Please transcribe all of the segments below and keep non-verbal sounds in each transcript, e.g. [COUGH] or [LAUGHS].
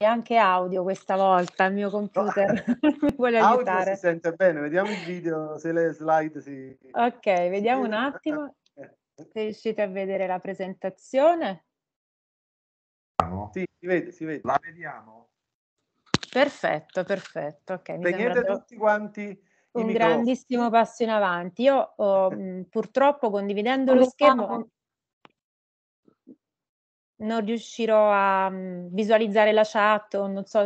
E anche audio questa volta, il mio computer [LAUGHS] [LAUGHS] mi vuole aiutare audio aiutare. si sente bene, vediamo il video, se le slide si... Ok, vediamo un attimo [LAUGHS] se riuscite a vedere la presentazione. Sì, si vede, si vede. La vediamo. Perfetto, perfetto. Okay, Spegnete tutti quanti un grandissimo passo in avanti. Io oh, purtroppo condividendo lo schermo non riuscirò a mm, visualizzare la chat o non so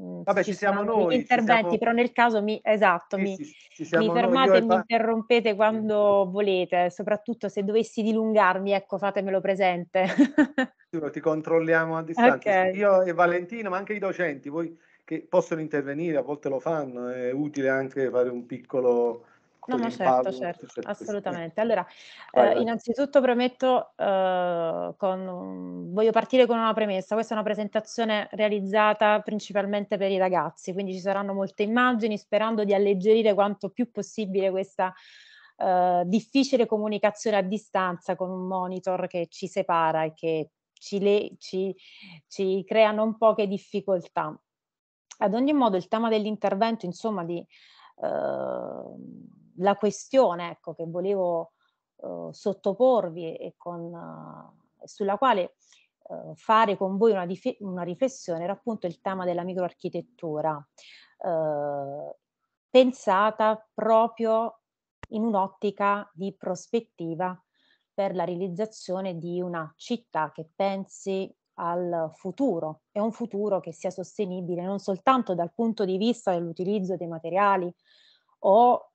mm, Vabbè, ci, ci siamo noi. Interventi, siamo... però nel caso mi, esatto, sì, mi, sì, mi fermate noi, e mi interrompete quando volete, soprattutto se dovessi dilungarmi, ecco, fatemelo presente. [LAUGHS] ti controlliamo a distanza. Okay. Io e Valentino, ma anche i docenti, voi che possono intervenire, a volte lo fanno, è utile anche fare un piccolo No, no, certo, certo, certo, assolutamente. Allora, eh, innanzitutto prometto, eh, con, voglio partire con una premessa. Questa è una presentazione realizzata principalmente per i ragazzi, quindi ci saranno molte immagini, sperando di alleggerire quanto più possibile questa eh, difficile comunicazione a distanza con un monitor che ci separa e che ci, le, ci, ci crea non poche difficoltà. Ad ogni modo, il tema dell'intervento, insomma, di... Uh, la questione ecco, che volevo eh, sottoporvi e con, eh, sulla quale eh, fare con voi una, dif- una, riflessione era appunto il tema della microarchitettura, uhm, pensata proprio in un'ottica di prospettiva per la realizzazione di una città che pensi al futuro e un futuro che sia sostenibile non soltanto dal punto di vista dell'utilizzo dei materiali, o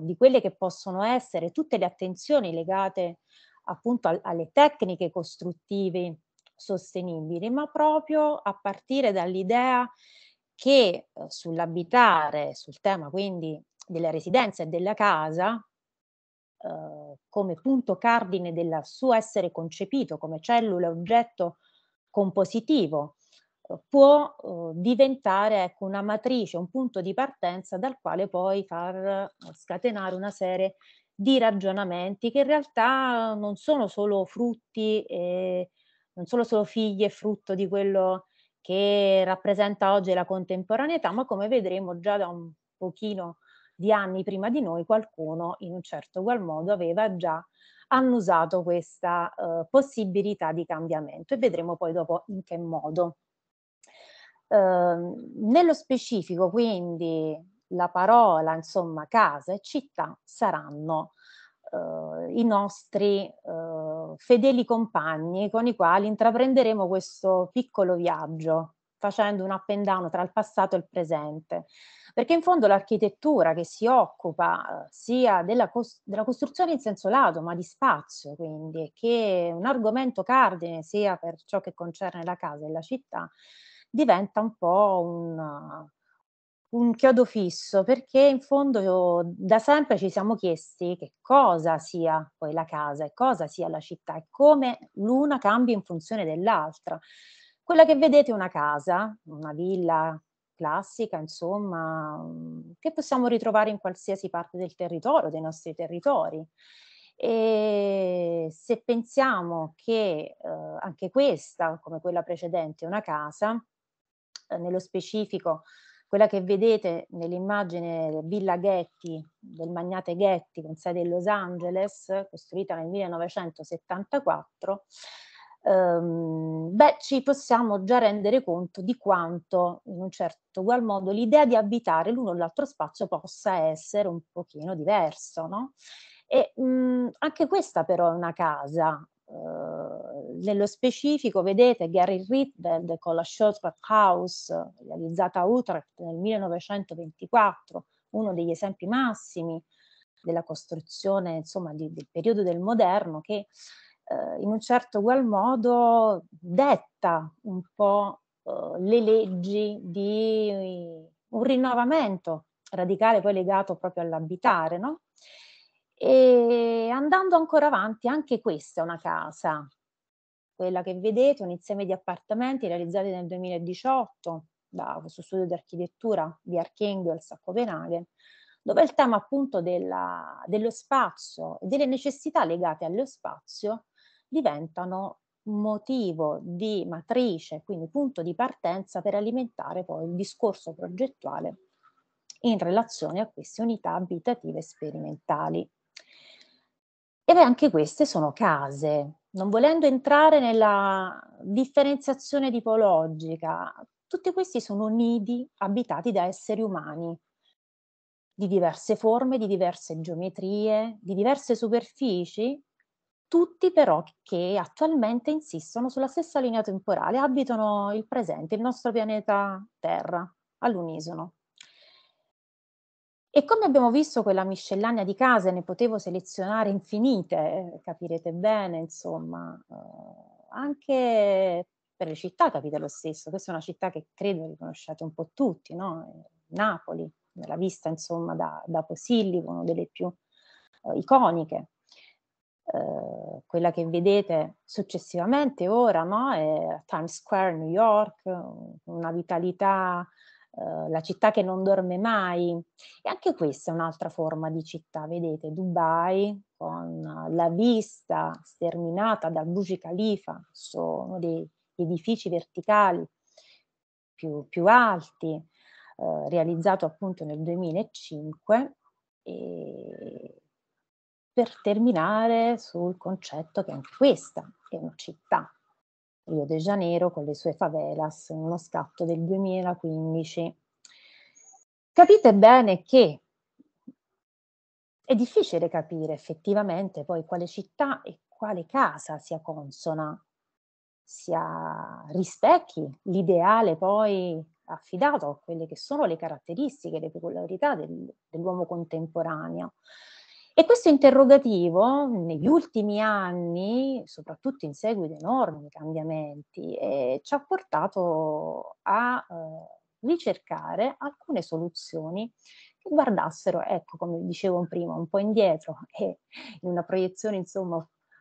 eh, di quelle che possono essere tutte le attenzioni legate appunto al, alle tecniche costruttive sostenibili, ma proprio a partire dall'idea che eh, sull'abitare, sul tema quindi della residenza e della casa, eh, come punto cardine del suo essere concepito, come cellula oggetto compositivo può eh, diventare ecco, una matrice, un punto di partenza dal quale poi far uhm, scatenare una serie di ragionamenti che in realtà non sono solo frutti, e, non sono solo figli e frutto di quello che rappresenta oggi la contemporaneità, ma come vedremo già da un pochino di anni prima di noi qualcuno in un certo qual modo aveva già annusato questa eh, possibilità di cambiamento e vedremo poi dopo in che modo. Ehm, nello specifico, quindi, la parola, insomma, casa e città saranno eh, i nostri eh, fedeli compagni con i quali intraprenderemo questo piccolo viaggio facendo un up and down tra il passato e il presente. Perché in fondo l'architettura che si occupa eh, sia della, cos- della, costruzione in senso lato, ma di spazio, quindi, che è un argomento cardine sia per ciò che concerne la casa e la città, diventa un po' un, un chiodo fisso, perché in fondo da sempre ci siamo chiesti che cosa sia poi la casa e cosa sia la città e come l'una cambia in funzione dell'altra. Quella che vedete è una casa, una villa classica, insomma, che possiamo ritrovare in qualsiasi parte del territorio, dei nostri territori. E se pensiamo che eh, anche questa, come quella precedente, è una casa, eh, nello specifico quella che vedete nell'immagine Villa Ghetti, del magnate Ghetti con sede a Los Angeles, costruita nel 1974, ehm, beh, ci possiamo già rendere conto di quanto, in un certo qual modo, l'idea di abitare l'uno o l'altro spazio possa essere un pochino diverso, no? E mh, mm, anche questa però è una casa, eh, nello specifico, vedete Gary Ritveld con la Shortcut House realizzata a Utrecht nel 1924, uno degli esempi massimi della costruzione insomma, di, del periodo del moderno che uh, in un certo qual modo detta un po' uh, le leggi di un rinnovamento radicale poi legato proprio all'abitare, no? E andando ancora avanti, anche questa è una casa, quella che vedete, un insieme di appartamenti realizzati nel 2018 da questo studio di architettura di Archangels a Copenaghen, dove il tema appunto della, dello spazio e delle necessità legate allo spazio diventano motivo di matrice, quindi punto di partenza per alimentare poi il discorso progettuale in relazione a queste unità abitative sperimentali. E anche queste sono case, non volendo entrare nella differenziazione tipologica, tutti questi sono nidi abitati da esseri umani di diverse forme, di diverse geometrie, di diverse superfici, tutti però che attualmente insistono sulla stessa linea temporale, abitano il presente, il nostro pianeta Terra, all'unisono. E come abbiamo visto quella miscellanea di case, ne potevo selezionare infinite, eh, capirete bene, insomma, eh, anche per le città capite lo stesso, questa è una città che credo riconosciate un po' tutti, no? Eh, Napoli, nella vista insomma da, da Posilli, una delle più eh, iconiche. Eh, quella che vedete successivamente ora no? è Times Square New York, una vitalità eh, la città che non dorme mai. E anche questa è un'altra forma di città, vedete, Dubai con la vista sterminata dal Burj Khalifa, sono dei edifici verticali più, più alti, eh, realizzato appunto nel 2005 e per terminare sul concetto che anche questa è una città Rio de Janeiro con le sue favelas, uno scatto del 2015. Capite bene che è difficile capire effettivamente poi quale città e quale casa sia consona, sia rispecchi l'ideale poi affidato a quelle che sono le caratteristiche, le peculiarità del, dell'uomo contemporaneo. E questo interrogativo negli ultimi anni, soprattutto in seguito a enormi cambiamenti, eh, ci ha portato a eh, ricercare alcune soluzioni che guardassero, ecco, come dicevo prima, un po' indietro [LAUGHS] e in una proiezione, insomma,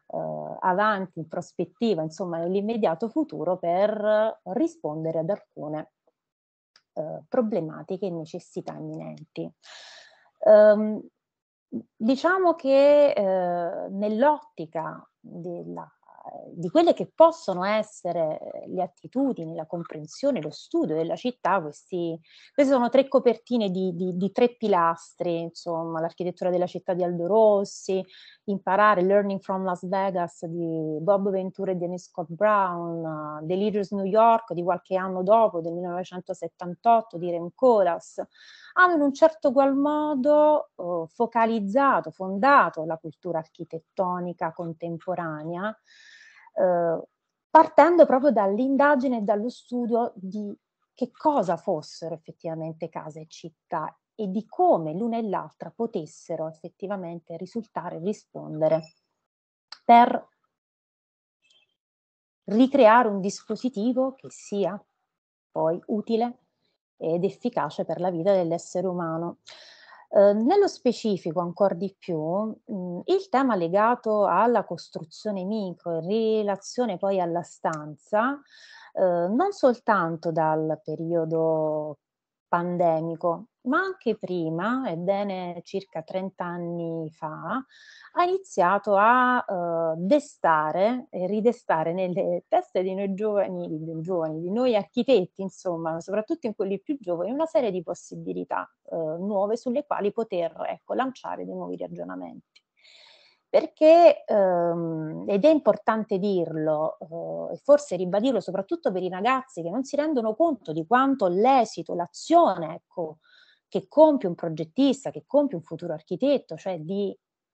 eh, avanti, in prospettiva, insomma, nell'immediato futuro per rispondere ad alcune eh, problematiche e necessità imminenti. Um, diciamo che eh, nell'ottica della, di quelle che possono essere le attitudini, la comprensione, lo studio della città, questi, queste sono tre copertine di, di, di tre pilastri, insomma, l'architettura della città di Aldo Rossi, imparare Learning from Las Vegas di Bob Ventura e Dennis Scott Brown, uh, Delirious New York di qualche anno dopo, del 1978, di Ren Koolhaas, hanno ah, in un certo qual modo eh, focalizzato, fondato la cultura architettonica contemporanea, eh, partendo proprio dall'indagine e dallo studio di che cosa fossero effettivamente case e città e di come l'una e l'altra potessero effettivamente risultare rispondere per ricreare un dispositivo che sia poi utile ed efficace per la vita dell'essere umano. Eh, nello specifico, ancora di più, mh, mm, il tema legato alla costruzione micro in relazione poi alla stanza, eh, non soltanto dal periodo pandemico, ma anche prima, ebbene circa 30 anni fa, ha iniziato a eh, destare e ridestare nelle teste di noi giovani, di, giovani, di noi architetti, insomma, soprattutto in quelli più giovani, una serie di possibilità eh, nuove sulle quali poter ecco, lanciare dei nuovi ragionamenti perché, ehm, ed è importante dirlo eh, e forse ribadirlo soprattutto per i ragazzi che non si rendono conto di quanto l'esito, l'azione ecco, che compie un progettista, che compie un futuro architetto, cioè di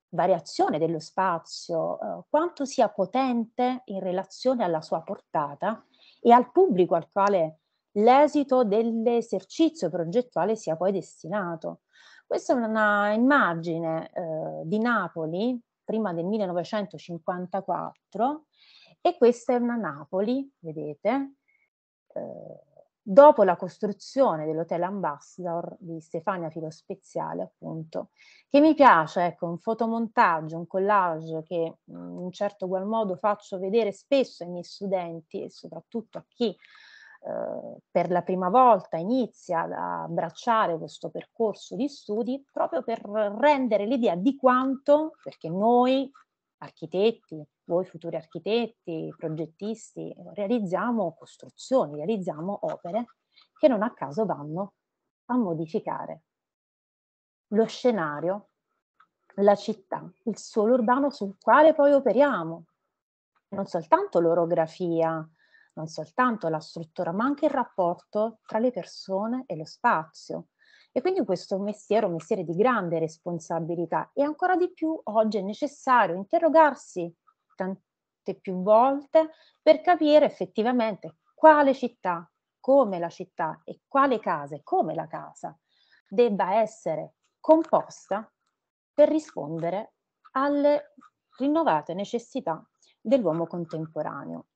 variazione dello spazio, eh, quanto sia potente in relazione alla sua portata e al pubblico al quale l'esito dell'esercizio progettuale sia poi destinato. Questa è una immagine eh, di Napoli prima del 1954 e questa è una Napoli, vedete, eh, dopo la costruzione dell'Hotel Ambassador di Stefania Filospeziale, appunto, che mi piace, ecco, un fotomontaggio, un collage che mm, in un certo qual modo faccio vedere spesso ai miei studenti e soprattutto a chi eh, per la prima volta inizia ad abbracciare questo percorso di studi proprio per rendere l'idea di quanto, perché noi architetti, voi futuri architetti, progettisti, realizziamo costruzioni, realizziamo opere che non a caso vanno a modificare lo scenario, la città, il suolo urbano sul quale poi operiamo, non soltanto l'orografia, non soltanto la struttura, ma anche il rapporto tra le persone e lo spazio. E quindi questo è un mestiere, un mestiere di grande responsabilità e ancora di più oggi è necessario interrogarsi tante più volte per capire effettivamente quale città, come la città e quale casa e come la casa debba essere composta per rispondere alle rinnovate necessità dell'uomo contemporaneo.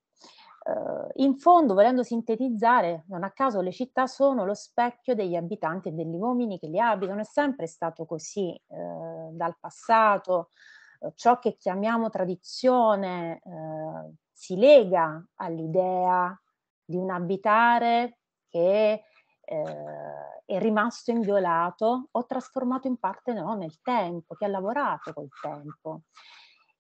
Eh, in fondo, volendo sintetizzare, non a caso le città sono lo specchio degli abitanti e degli uomini che li abitano, è sempre stato così eh, dal passato. Eh, ciò che chiamiamo tradizione eh, si lega all'idea di un abitare che eh, è rimasto inviolato o trasformato in parte no nel tempo, che ha lavorato col tempo.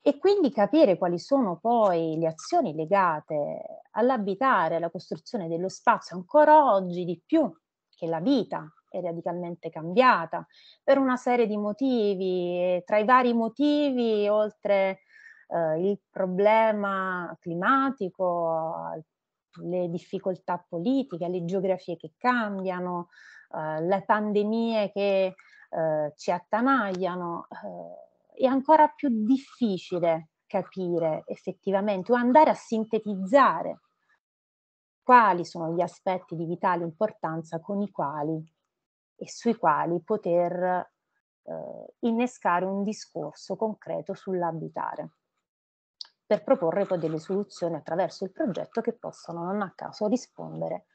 E quindi capire quali sono poi le azioni legate all'abitare, alla costruzione dello spazio, ancora oggi di più che la vita è radicalmente cambiata per una serie di motivi. e Tra i vari motivi, oltre eh, il problema climatico, le difficoltà politiche, le geografie che cambiano, eh, le pandemie che eh, ci attanagliano. Eh, è ancora più difficile capire effettivamente o andare a sintetizzare quali sono gli aspetti di vitale importanza con i quali e sui quali poter eh, innescare un discorso concreto sull'abitare per proporre poi delle soluzioni attraverso il progetto che possono non a caso rispondere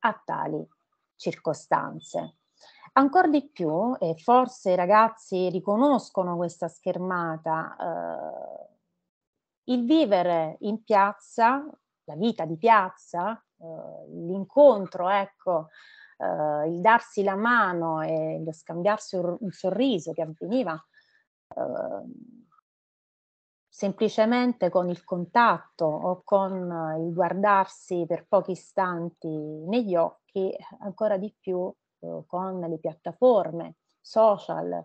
a tali circostanze. Ancora di più, e forse i ragazzi riconoscono questa schermata, eh, il vivere in piazza, la vita di piazza, eh, l'incontro, ecco, eh, il darsi la mano e lo scambiarsi un, un sorriso che avveniva eh, semplicemente con il contatto o con il guardarsi per pochi istanti negli occhi, ancora di più con le piattaforme social,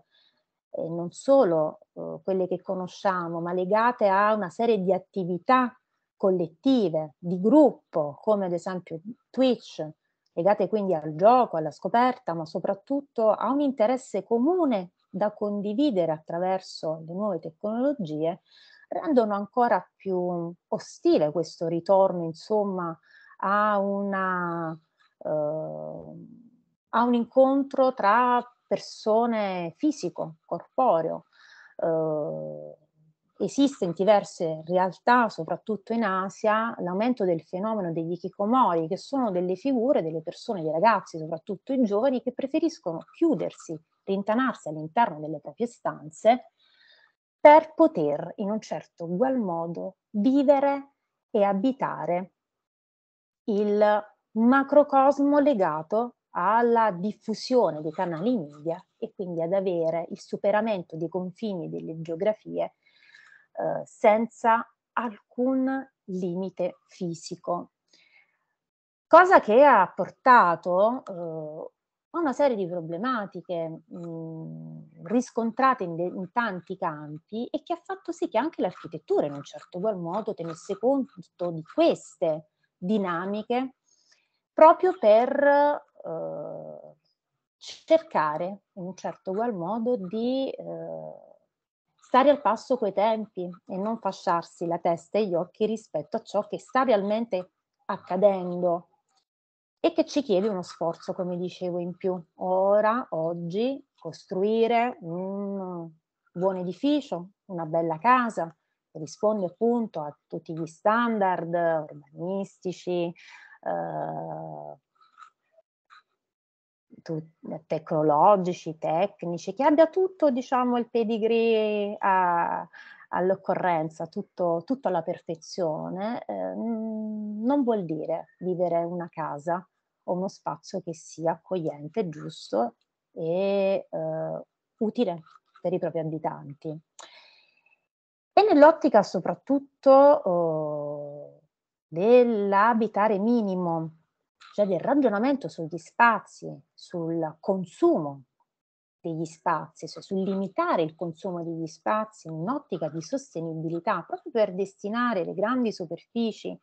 non solo eh, quelle che conosciamo, ma legate a una serie di attività collettive, di gruppo, come ad esempio Twitch, legate quindi al gioco, alla scoperta, ma soprattutto a un interesse comune da condividere attraverso le nuove tecnologie, rendono ancora più ostile questo ritorno, insomma, a una... Eh, a un incontro tra persone fisico, corporeo. Eh, esiste in diverse realtà, soprattutto in Asia, l'aumento del fenomeno degli hikikomori, che sono delle figure, delle persone, dei ragazzi, soprattutto i giovani, che preferiscono chiudersi, rintanarsi all'interno delle proprie stanze per poter in un certo qual modo vivere e abitare il macrocosmo legato alla diffusione dei canali media e quindi ad avere il superamento dei confini delle geografie eh, senza alcun limite fisico. Cosa che ha portato eh, a una serie di problematiche mh, mm, riscontrate in, de- in, tanti campi e che ha fatto sì che anche l'architettura in un certo qual modo tenesse conto di queste dinamiche proprio per eh, cercare in un certo qual modo di eh, stare al passo coi tempi e non fasciarsi la testa e gli occhi rispetto a ciò che sta realmente accadendo e che ci chiede uno sforzo, come dicevo in più. Ora, oggi, costruire un buon edificio, una bella casa, che risponde appunto a tutti gli standard urbanistici, eh, tecnologici, tecnici, che abbia tutto diciamo, il pedigree a, all'occorrenza, tutto, tutto, alla perfezione, eh, non vuol dire vivere una casa o uno spazio che sia accogliente, giusto e eh, utile per i propri abitanti. E nell'ottica soprattutto eh, dell'abitare minimo, cioè del ragionamento sugli spazi, sul consumo degli spazi, cioè sul limitare il consumo degli spazi in un'ottica di sostenibilità, proprio per destinare le grandi superfici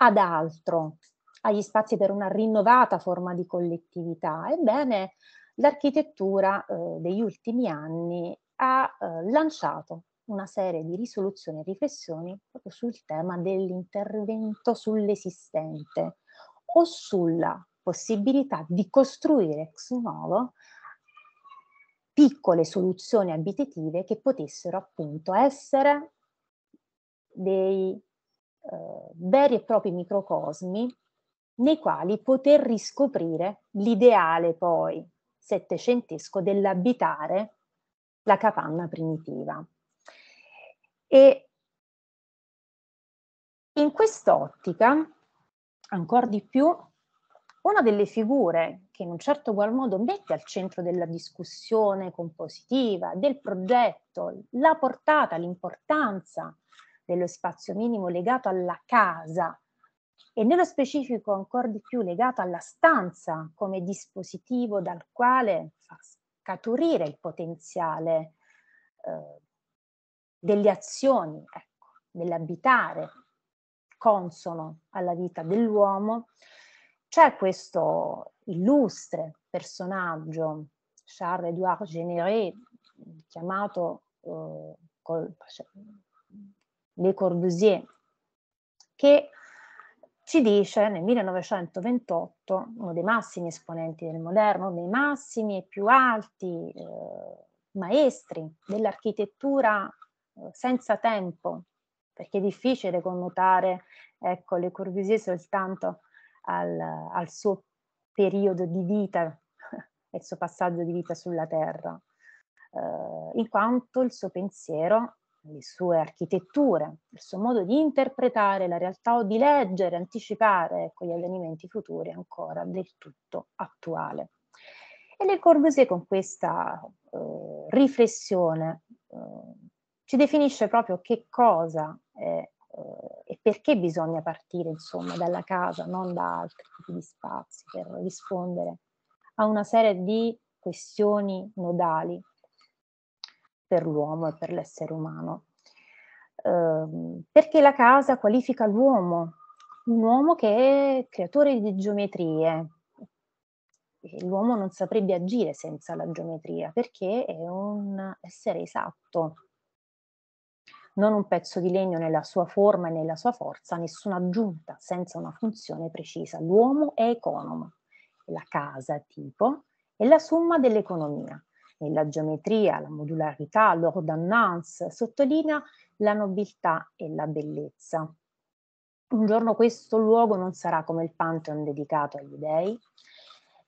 ad altro, agli spazi per una rinnovata forma di collettività. Ebbene, l'architettura eh, degli ultimi anni ha eh, lanciato una serie di risoluzioni e riflessioni proprio sul tema dell'intervento sull'esistente, o sulla possibilità di costruire ex novo piccole soluzioni abitative che potessero appunto essere dei eh, veri e propri microcosmi nei quali poter riscoprire l'ideale poi settecentesco dell'abitare la capanna primitiva. E in quest'ottica Ancora di più, una delle figure che in un certo qual modo mette al centro della discussione compositiva, del progetto, la portata, l'importanza dello spazio minimo legato alla casa e nello specifico ancora di più legato alla stanza come dispositivo dal quale fa scaturire il potenziale eh, delle azioni, ecco, dell'abitare, consono alla vita dell'uomo, c'è questo illustre personaggio, Charles-Édouard Généré, chiamato eh, col, cioè, Le Corbusier, che ci dice nel 1928, uno dei massimi esponenti del moderno, uno dei massimi e più alti eh, maestri dell'architettura eh, senza tempo perché è difficile connotare ecco, le curvisie soltanto al, al suo periodo di vita [LAUGHS] e il suo passaggio di vita sulla Terra, eh, in quanto il suo pensiero, le sue architetture, il suo modo di interpretare la realtà o di leggere, anticipare ecco, gli avvenimenti futuri è ancora del tutto attuale. E Le Corbusier con questa eh, riflessione eh, ci definisce proprio che cosa eh, e perché bisogna partire insomma dalla casa, non da altri tipi di spazi per rispondere a una serie di questioni nodali per l'uomo e per l'essere umano. Eh, perché la casa qualifica l'uomo, un uomo che è creatore di geometrie. L'uomo non saprebbe agire senza la geometria perché è un essere esatto, non un pezzo di legno nella sua forma e nella sua forza, nessuna aggiunta senza una funzione precisa. L'uomo è economo, la casa tipo è la somma dell'economia. Nella geometria, la modularità, l'ordonnance sottolinea la nobiltà e la bellezza. Un giorno questo luogo non sarà come il Pantheon dedicato agli dei,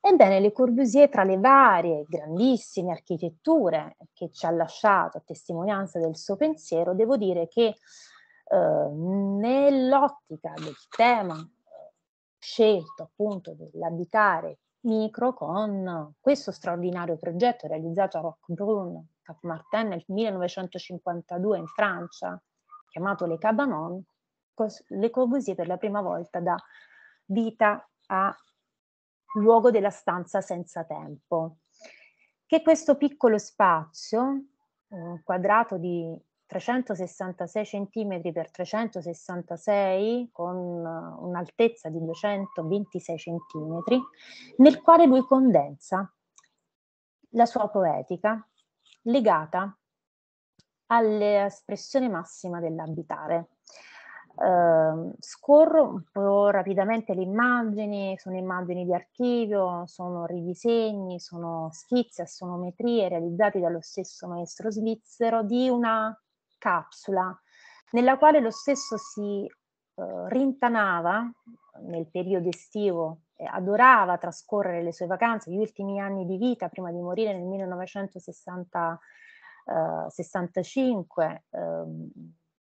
Ebbene, Le Corbusier, tra le varie grandissime architetture che ci ha lasciato a testimonianza del suo pensiero, devo dire che eh, nell'ottica del tema eh, scelto appunto dell'abitare micro con questo straordinario progetto realizzato a Roquebrune, Cap Martin nel 1952 in Francia, chiamato Le Cabanon, Le Corbusier per la prima volta dà vita a luogo della stanza senza tempo. Che questo piccolo spazio, un quadrato di 366 cm per 366 con uh, un'altezza di 226 cm, nel quale lui condensa la sua poetica legata all'espressione massima dell'abitare. Ehm, scorro un po' rapidamente le immagini, sono immagini di archivio, sono ridisegni, sono schizzi, assonometrie realizzati dallo stesso maestro svizzero di una capsula nella quale lo stesso si eh, rintanava nel periodo estivo adorava trascorrere le sue vacanze, gli ultimi anni di vita prima di morire nel 1965, eh,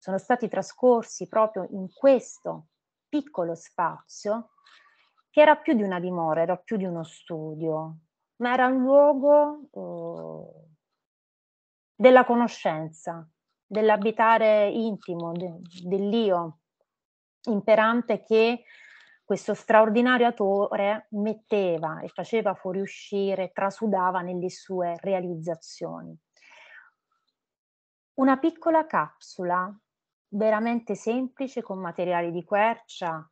sono stati trascorsi proprio in questo piccolo spazio, che era più di una dimora, era più di uno studio, ma era un luogo eh, della conoscenza, dell'abitare intimo, de, dell'io imperante che questo straordinario autore metteva e faceva fuoriuscire, trasudava nelle sue realizzazioni. Una piccola capsula veramente semplice con materiali di quercia.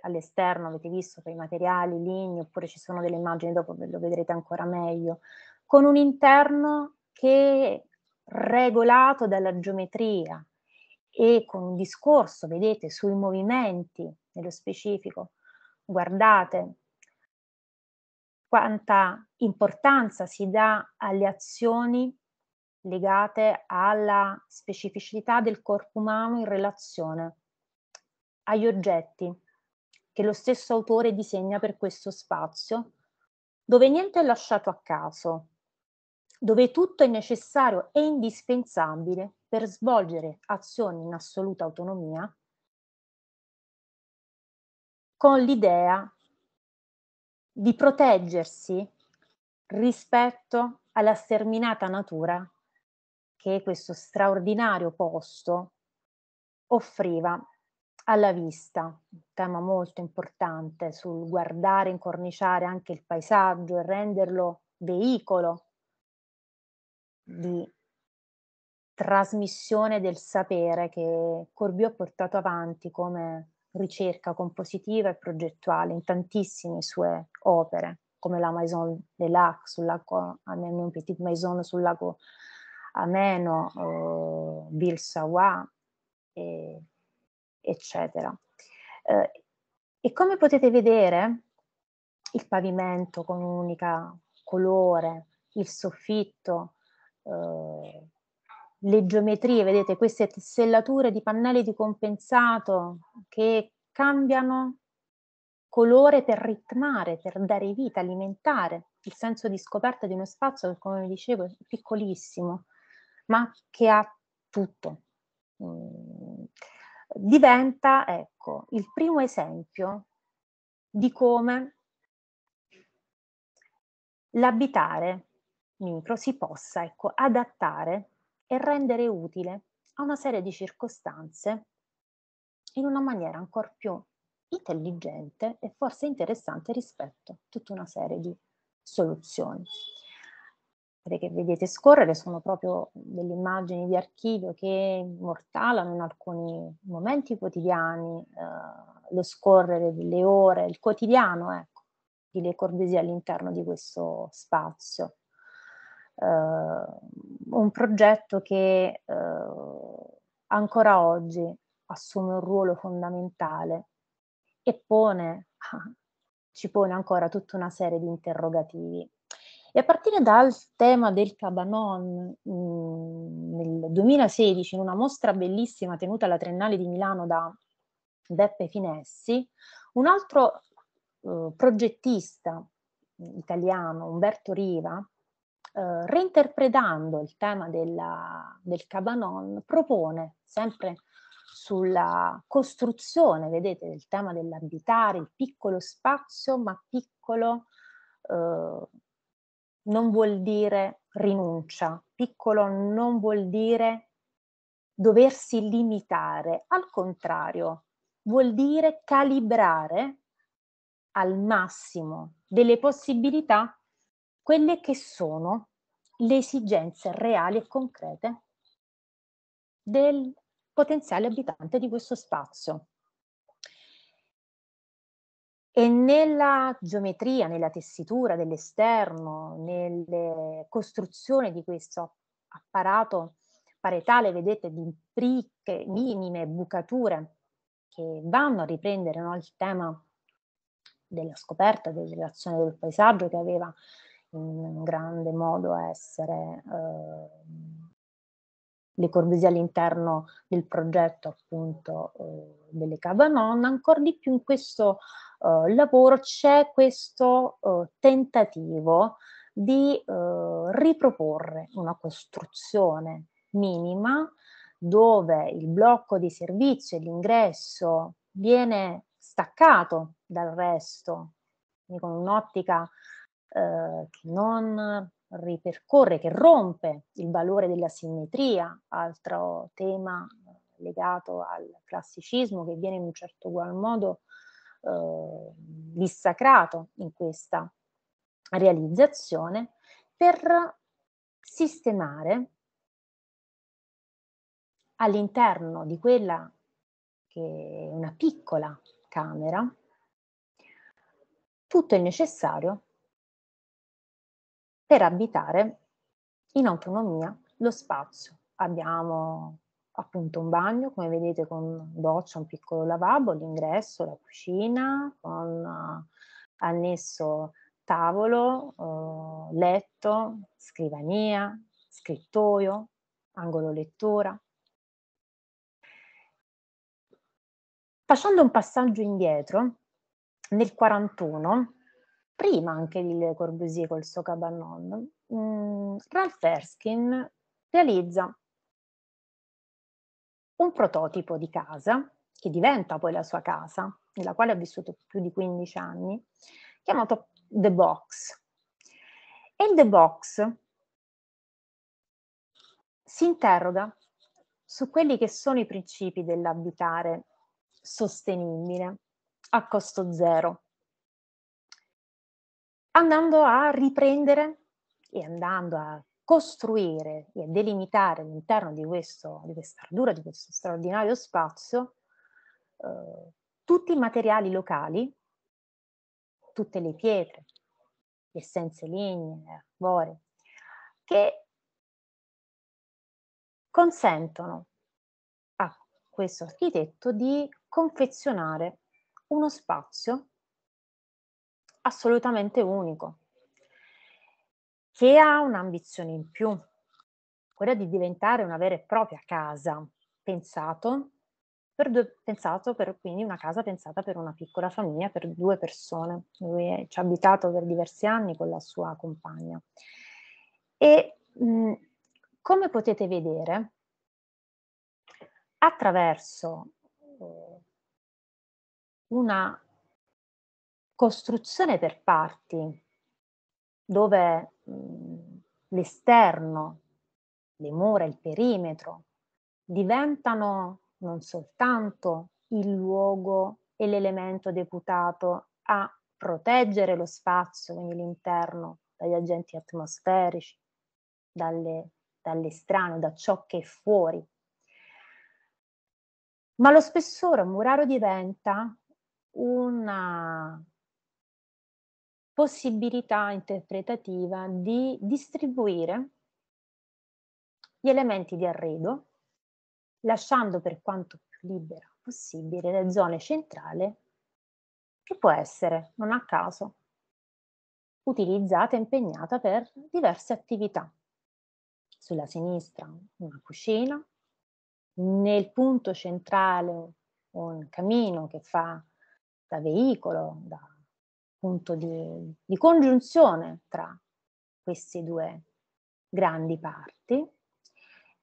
All'esterno avete visto quei materiali, ligneo, oppure ci sono delle immagini, dopo ve lo vedrete ancora meglio, con un interno che è regolato dalla geometria e con un discorso, vedete, sui movimenti nello specifico. Guardate quanta importanza si dà alle azioni legate alla specificità del corpo umano in relazione agli oggetti che lo stesso autore disegna per questo spazio, dove niente è lasciato a caso, dove tutto è necessario e indispensabile per svolgere azioni in assoluta autonomia, con l'idea di proteggersi rispetto alla sterminata natura che questo straordinario posto offriva alla vista, un tema molto importante sul guardare, incorniciare anche il paesaggio e renderlo veicolo di trasmissione del sapere che Corbiò ha portato avanti come ricerca compositiva e progettuale in tantissime sue opere, come la Maison de Lac, sul lago, almeno un petit maison sul lago Ameno, eh, Bilsawa, e, eccetera. Eh, e come potete vedere, il pavimento con un'unica colore, il soffitto, eh, le geometrie, vedete queste tessellature di pannelli di compensato che cambiano colore per ritmare, per dare vita, alimentare il senso di scoperta di uno spazio che, come vi dicevo, è piccolissimo, ma che ha tutto. Mm, diventa, ecco, il primo esempio di come l'abitare micro si possa ecco, adattare e rendere utile a una serie di circostanze in una maniera ancora più intelligente e forse interessante rispetto a tutta una serie di soluzioni opere che vedete scorrere sono proprio delle immagini di archivio che immortalano in alcuni momenti quotidiani eh, lo scorrere delle ore, il quotidiano, ecco, di Le Cordesie all'interno di questo spazio. Eh, un progetto che eh, ancora oggi assume un ruolo fondamentale e pone, [LAUGHS] ci pone ancora tutta una serie di interrogativi e a partire dal tema del Cabanon, mh, mm, nel 2016, in una mostra bellissima tenuta alla Triennale di Milano da Beppe Finessi, un altro eh, progettista italiano, Umberto Riva, eh, reinterpretando il tema della, del Cabanon, propone sempre sulla costruzione, vedete, del tema dell'abitare, il piccolo spazio, ma piccolo... Eh, non vuol dire rinuncia, piccolo non vuol dire doversi limitare, al contrario, vuol dire calibrare al massimo delle possibilità quelle che sono le esigenze reali e concrete del potenziale abitante di questo spazio. E nella geometria, nella tessitura dell'esterno, nella costruzione di questo apparato paretale, vedete, di pricche, minime bucature che vanno a riprendere no, il tema della scoperta della relazione del paesaggio che aveva in grande modo a essere eh, le Corbusier all'interno del progetto appunto eh, delle Cavanon, ancora di più in questo eh, lavoro c'è questo eh, tentativo di eh, riproporre una costruzione minima dove il blocco di servizio e l'ingresso viene staccato dal resto, quindi con un'ottica eh, che non ripercorre, che rompe il valore della simmetria, altro tema legato al classicismo che viene in un certo qual modo eh, dissacrato in questa realizzazione per sistemare all'interno di quella che è una piccola camera tutto il necessario per abitare in autonomia lo spazio. Abbiamo appunto un bagno, come vedete con doccia, un piccolo lavabo, l'ingresso, la cucina, con uh, annesso tavolo, uh, letto, scrivania, scrittoio, angolo lettura. Facendo un passaggio indietro, nel 41, prima anche di Le Corbusier col suo Cabannon, mm, Ralph Erskine realizza un prototipo di casa, che diventa poi la sua casa, nella quale ha vissuto più di 15 anni, chiamato The Box. E il The Box si interroga su quelli che sono i principi dell'abitare sostenibile, a costo zero, andando a riprendere e andando a costruire e delimitare all'interno di, questo, di questa ardura, di questo straordinario spazio, eh, tutti i materiali locali, tutte le pietre, le essenze lignee, arboree, che consentono a questo architetto di confezionare uno spazio assolutamente unico, che ha un'ambizione in più, quella di diventare una vera e propria casa, pensato per, due, pensato per quindi una casa pensata per una piccola famiglia, per due persone. Lui ci ha abitato per diversi anni con la sua compagna. E mh, come potete vedere, attraverso eh, una costruzione per parti, dove Mm, l'esterno, le mura, il perimetro, diventano non soltanto il luogo e l'elemento deputato a proteggere lo spazio, quindi l'interno, dagli agenti atmosferici, dalle, dall'estraneo, da ciò che è fuori. Ma lo spessore murario diventa una possibilità interpretativa di distribuire gli elementi di arredo, lasciando per quanto più libera possibile la zona centrale, che può essere, non a caso, utilizzata e impegnata per diverse attività. Sulla sinistra una cucina, nel punto centrale un camino che fa da veicolo, da appunto di, di congiunzione tra queste due grandi parti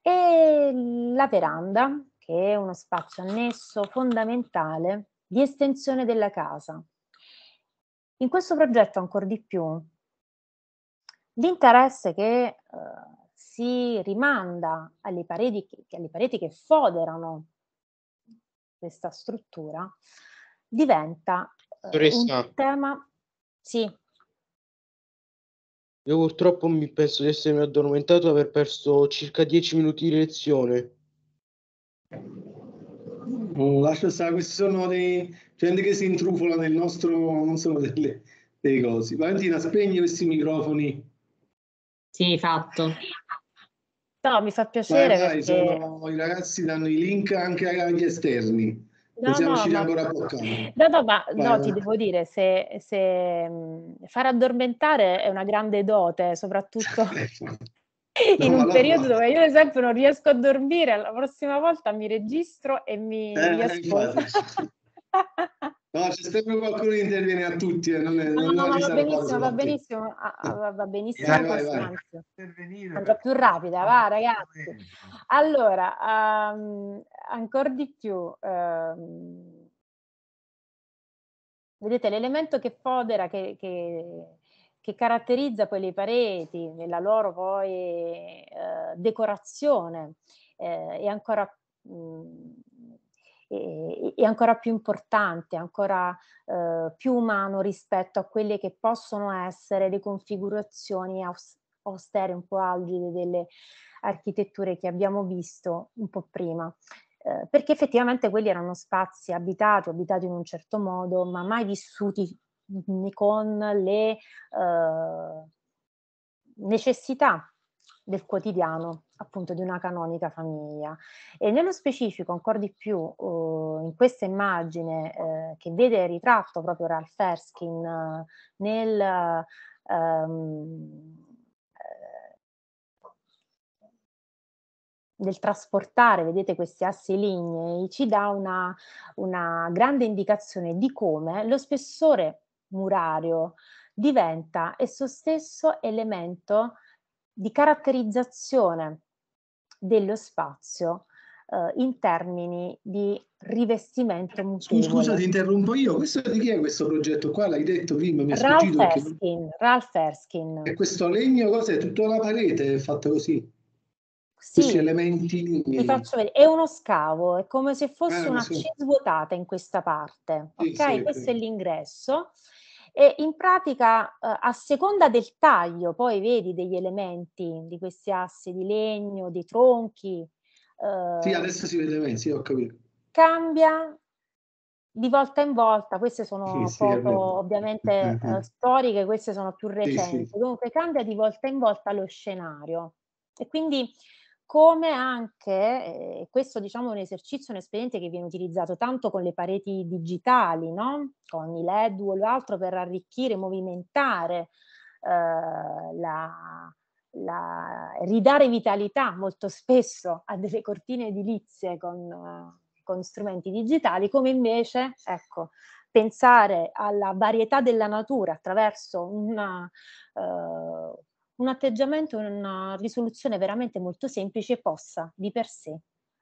e la veranda che è uno spazio annesso fondamentale di estensione della casa. In questo progetto ancora di più l'interesse che eh, si rimanda alle pareti, alle pareti che foderano questa struttura diventa eh, un tema sì. Io purtroppo mi penso di essermi addormentato e aver perso circa 10 minuti di lezione. Oh, lascia stare, questi sono dei gente che si intrufola nel nostro, non sono delle, dei cosi. Valentina, spegni questi microfoni. Sì, fatto. No, mi fa piacere. Vai, perché... sono, I ragazzi danno i link anche agli esterni. No, stiamo no, ma, no, no, ma no, ti devo dire, se, se mm, far addormentare è una grande dote, soprattutto [LAUGHS] eh, [LAUGHS] in no, un periodo no, dove io ad esempio non riesco a dormire, la prossima volta mi registro e mi, eh, mi ascolto. [LAUGHS] No, c'è sempre qualcuno che interviene a tutti. Eh, non è, no, non no, no, va benissimo, va benissimo, ah, ah va benissimo. Vai, vai, vai. Andrò più rapida, va ah, ragazzi. Allora, um, ehm, ancora di più. Um, vedete, l'elemento che fodera, che, che, che, caratterizza poi le pareti, nella loro poi eh, decorazione, eh, è ancora... Mh, e, ancora più importante, ancora eh, più umano rispetto a quelle che possono essere le configurazioni aus- austere, un po' algide delle architetture che abbiamo visto un po' prima. Eh, perché effettivamente quelli erano spazi abitati, abitati in un certo modo, ma mai vissuti con le eh, necessità del quotidiano appunto di una canonica famiglia. E nello specifico, ancora di più, uh, in questa immagine uh, che vede ritratto proprio Ralph Erskine uh, nel... Um, ehm, del trasportare, vedete questi assi lignei, ci dà una, una grande indicazione di come lo spessore murario diventa esso stesso elemento di caratterizzazione dello spazio eh, in termini di rivestimento mutevole. Scusa, ti interrompo io. Questo di chi è questo progetto qua? L'hai detto prima, mi Ralph Erskine, che... Ralph Erskine. E questo legno cosa è? Tutta la parete è fatta così? Sì, questi elementi... Ti faccio vedere. È uno scavo, è come se fosse ah, una sì. C svuotata in questa parte. Sì, ok, sì, questo è l'ingresso e in pratica eh, a seconda del taglio, poi vedi degli elementi di questi assi di legno, di tronchi. Eh, sì, adesso si vede bene, sì, ho capito. Cambia di volta in volta, queste sono sì, foto ovviamente uh-huh. [LAUGHS] storiche, queste sono più recenti, sì, comunque cambia di volta in volta lo scenario. E quindi come anche, eh, questo diciamo è un esercizio, un espediente che viene utilizzato tanto con le pareti digitali, no? con i LED o l'altro per arricchire, movimentare, eh, la, la, ridare vitalità molto spesso a delle cortine edilizie con, con strumenti digitali, come invece, ecco, pensare alla varietà della natura attraverso una... Eh, un atteggiamento e una risoluzione veramente molto semplice possa di per sé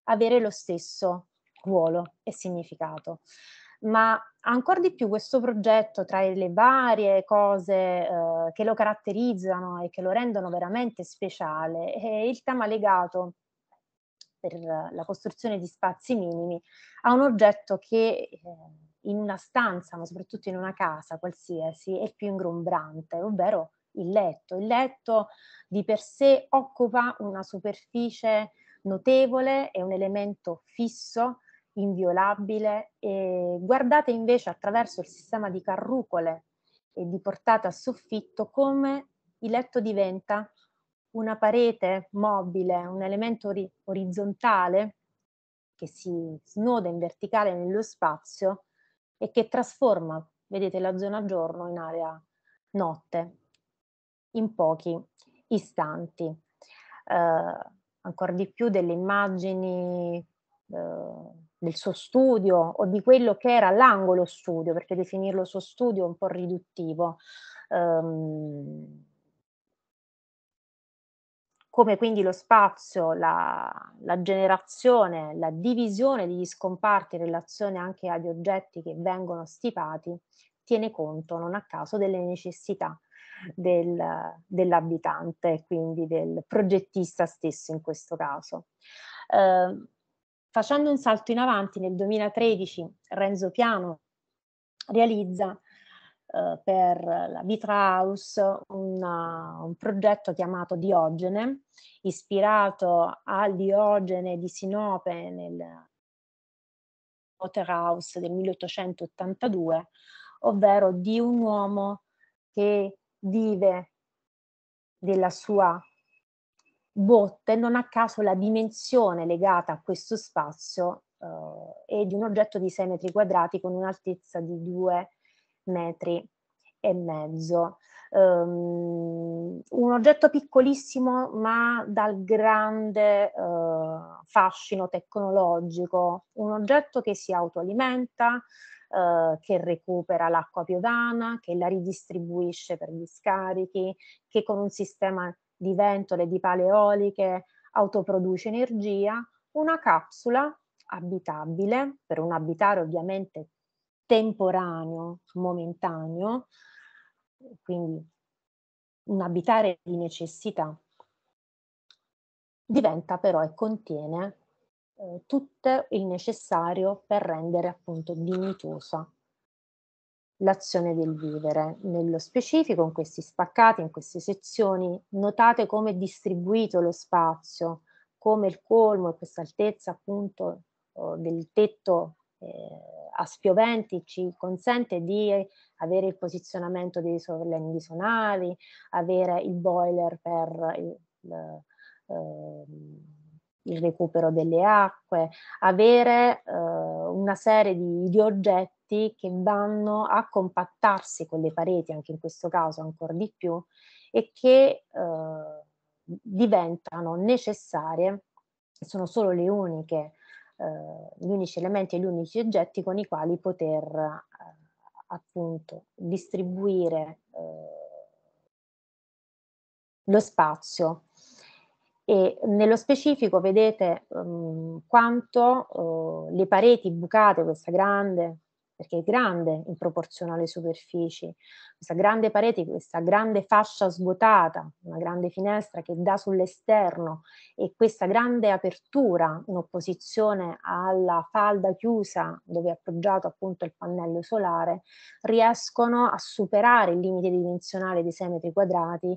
avere lo stesso ruolo e significato. Ma ancora di più questo progetto, tra le varie cose eh, che lo caratterizzano e che lo rendono veramente speciale, è il tema legato per la costruzione di spazi minimi a un oggetto che eh, in una stanza, ma soprattutto in una casa qualsiasi, è più ingombrante, ovvero il letto. Il letto di per sé occupa una superficie notevole, è un elemento fisso, inviolabile. E guardate invece attraverso il sistema di carrucole e di portata a soffitto come il letto diventa una parete mobile, un elemento ori- orizzontale che si snoda in verticale nello spazio e che trasforma, vedete, la zona giorno in area notte in pochi istanti. Eh, ancora di più delle immagini eh, del suo studio o di quello che era l'angolo studio, perché definirlo suo studio è un po' riduttivo. Um, come quindi lo spazio, la, la, generazione, la divisione degli scomparti in relazione anche agli oggetti che vengono stipati, tiene conto non a caso delle necessità del, dell'abitante, quindi del progettista stesso in questo caso. Eh, facendo un salto in avanti, nel 2013 Renzo Piano realizza eh, per la Vitra House una, un progetto chiamato Diogene, ispirato al Diogene di Sinope nel Waterhouse del 1882, ovvero di un uomo che vive della sua botte, non a caso la dimensione legata a questo spazio eh, è di un oggetto di 6 metri quadrati con un'altezza di 2 metri e mezzo. Um, un oggetto piccolissimo ma dal grande uh, fascino tecnologico, un oggetto che si autoalimenta, eh, che recupera l'acqua piovana, che la ridistribuisce per gli scarichi, che con un sistema di ventole, di pale eoliche, autoproduce energia, una capsula abitabile, per un abitare ovviamente temporaneo, momentaneo, quindi un abitare di necessità, diventa però e contiene eh, tutto il necessario per rendere appunto dignitosa l'azione del vivere. Nello specifico, in questi spaccati, in queste sezioni, notate come è distribuito lo spazio, come il colmo e questa altezza appunto del tetto eh, a spioventi ci consente di avere il posizionamento dei sovralendi sonali, avere il boiler per il, il, eh, il recupero delle acque, avere eh, una serie di, di, oggetti che vanno a compattarsi con le pareti, anche in questo caso ancora di più, e che eh, diventano necessarie, sono solo le uniche, eh, gli unici elementi e gli unici oggetti con i quali poter eh, appunto distribuire eh, lo spazio e nello specifico vedete um, quanto uh, le pareti bucate, questa grande perché è grande in proporzione alle superfici. Questa grande parete, questa grande fascia svuotata, una grande finestra che dà sull'esterno e questa grande apertura in opposizione alla falda chiusa dove è appoggiato appunto il pannello solare, riescono a superare il limite dimensionale di 6 metri quadrati,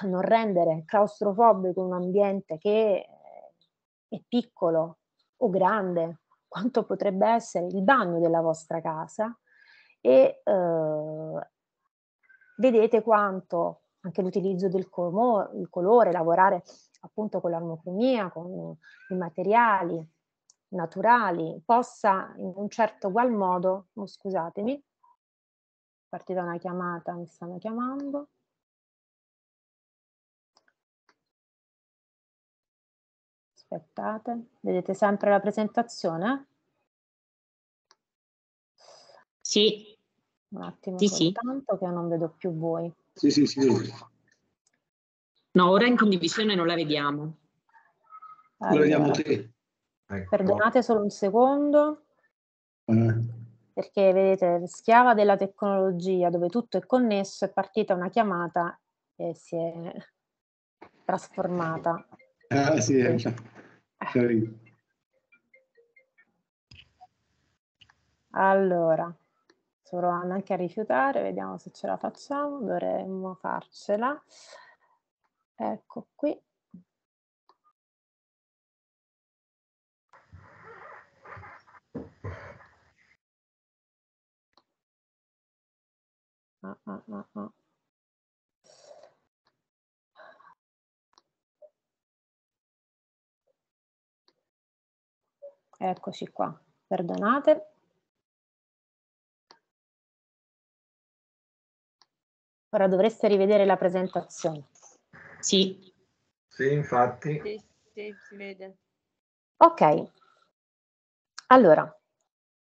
a non rendere claustrofobico un ambiente che eh, è piccolo o grande quanto potrebbe essere il bagno della vostra casa e eh, vedete quanto anche l'utilizzo del colmo, il colore, lavorare appunto con l'armocromia, con i materiali naturali, possa in un certo qual modo, oh, scusatemi, partita una chiamata, mi stanno chiamando. Aspettate, vedete sempre la presentazione? Sì. Un attimo sì, soltanto sì. che non vedo più voi. Sì, sì, sì. No, ora in condivisione non la vediamo. Allora, la vediamo te. Ecco. Perdonate solo un secondo. Eh. Perché vedete, schiava della tecnologia dove tutto è connesso, è partita una chiamata e si è trasformata. Ah, sì, è... Chiarito. Allora, sto provando anche a rifiutare, vediamo se ce la facciamo, dovremmo farcela. Ecco qui. Ah, ah, ah, ah. Eccoci qua, perdonate. Ora dovreste rivedere la presentazione. Sì. Sì, infatti. Sì, sì, si vede. Ok. Allora,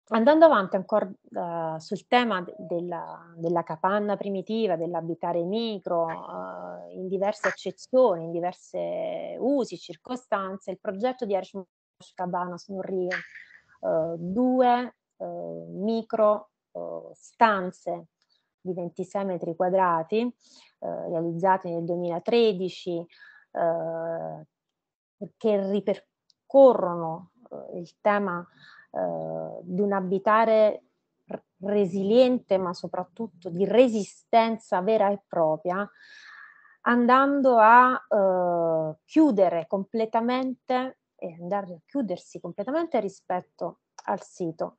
andando avanti ancora uh, sul tema della, della, capanna primitiva, dell'abitare micro, uh, in diverse accezioni, in diversi usi, circostanze, il progetto di Archimond Cabana sul Rio, eh, due eh, micro eh, stanze di 26 metri quadrati, realizzate nel 2013, che ripercorrono il tema di un abitare resiliente, ma soprattutto di resistenza vera e propria, andando a eh, chiudere completamente e andare a chiudersi completamente rispetto al sito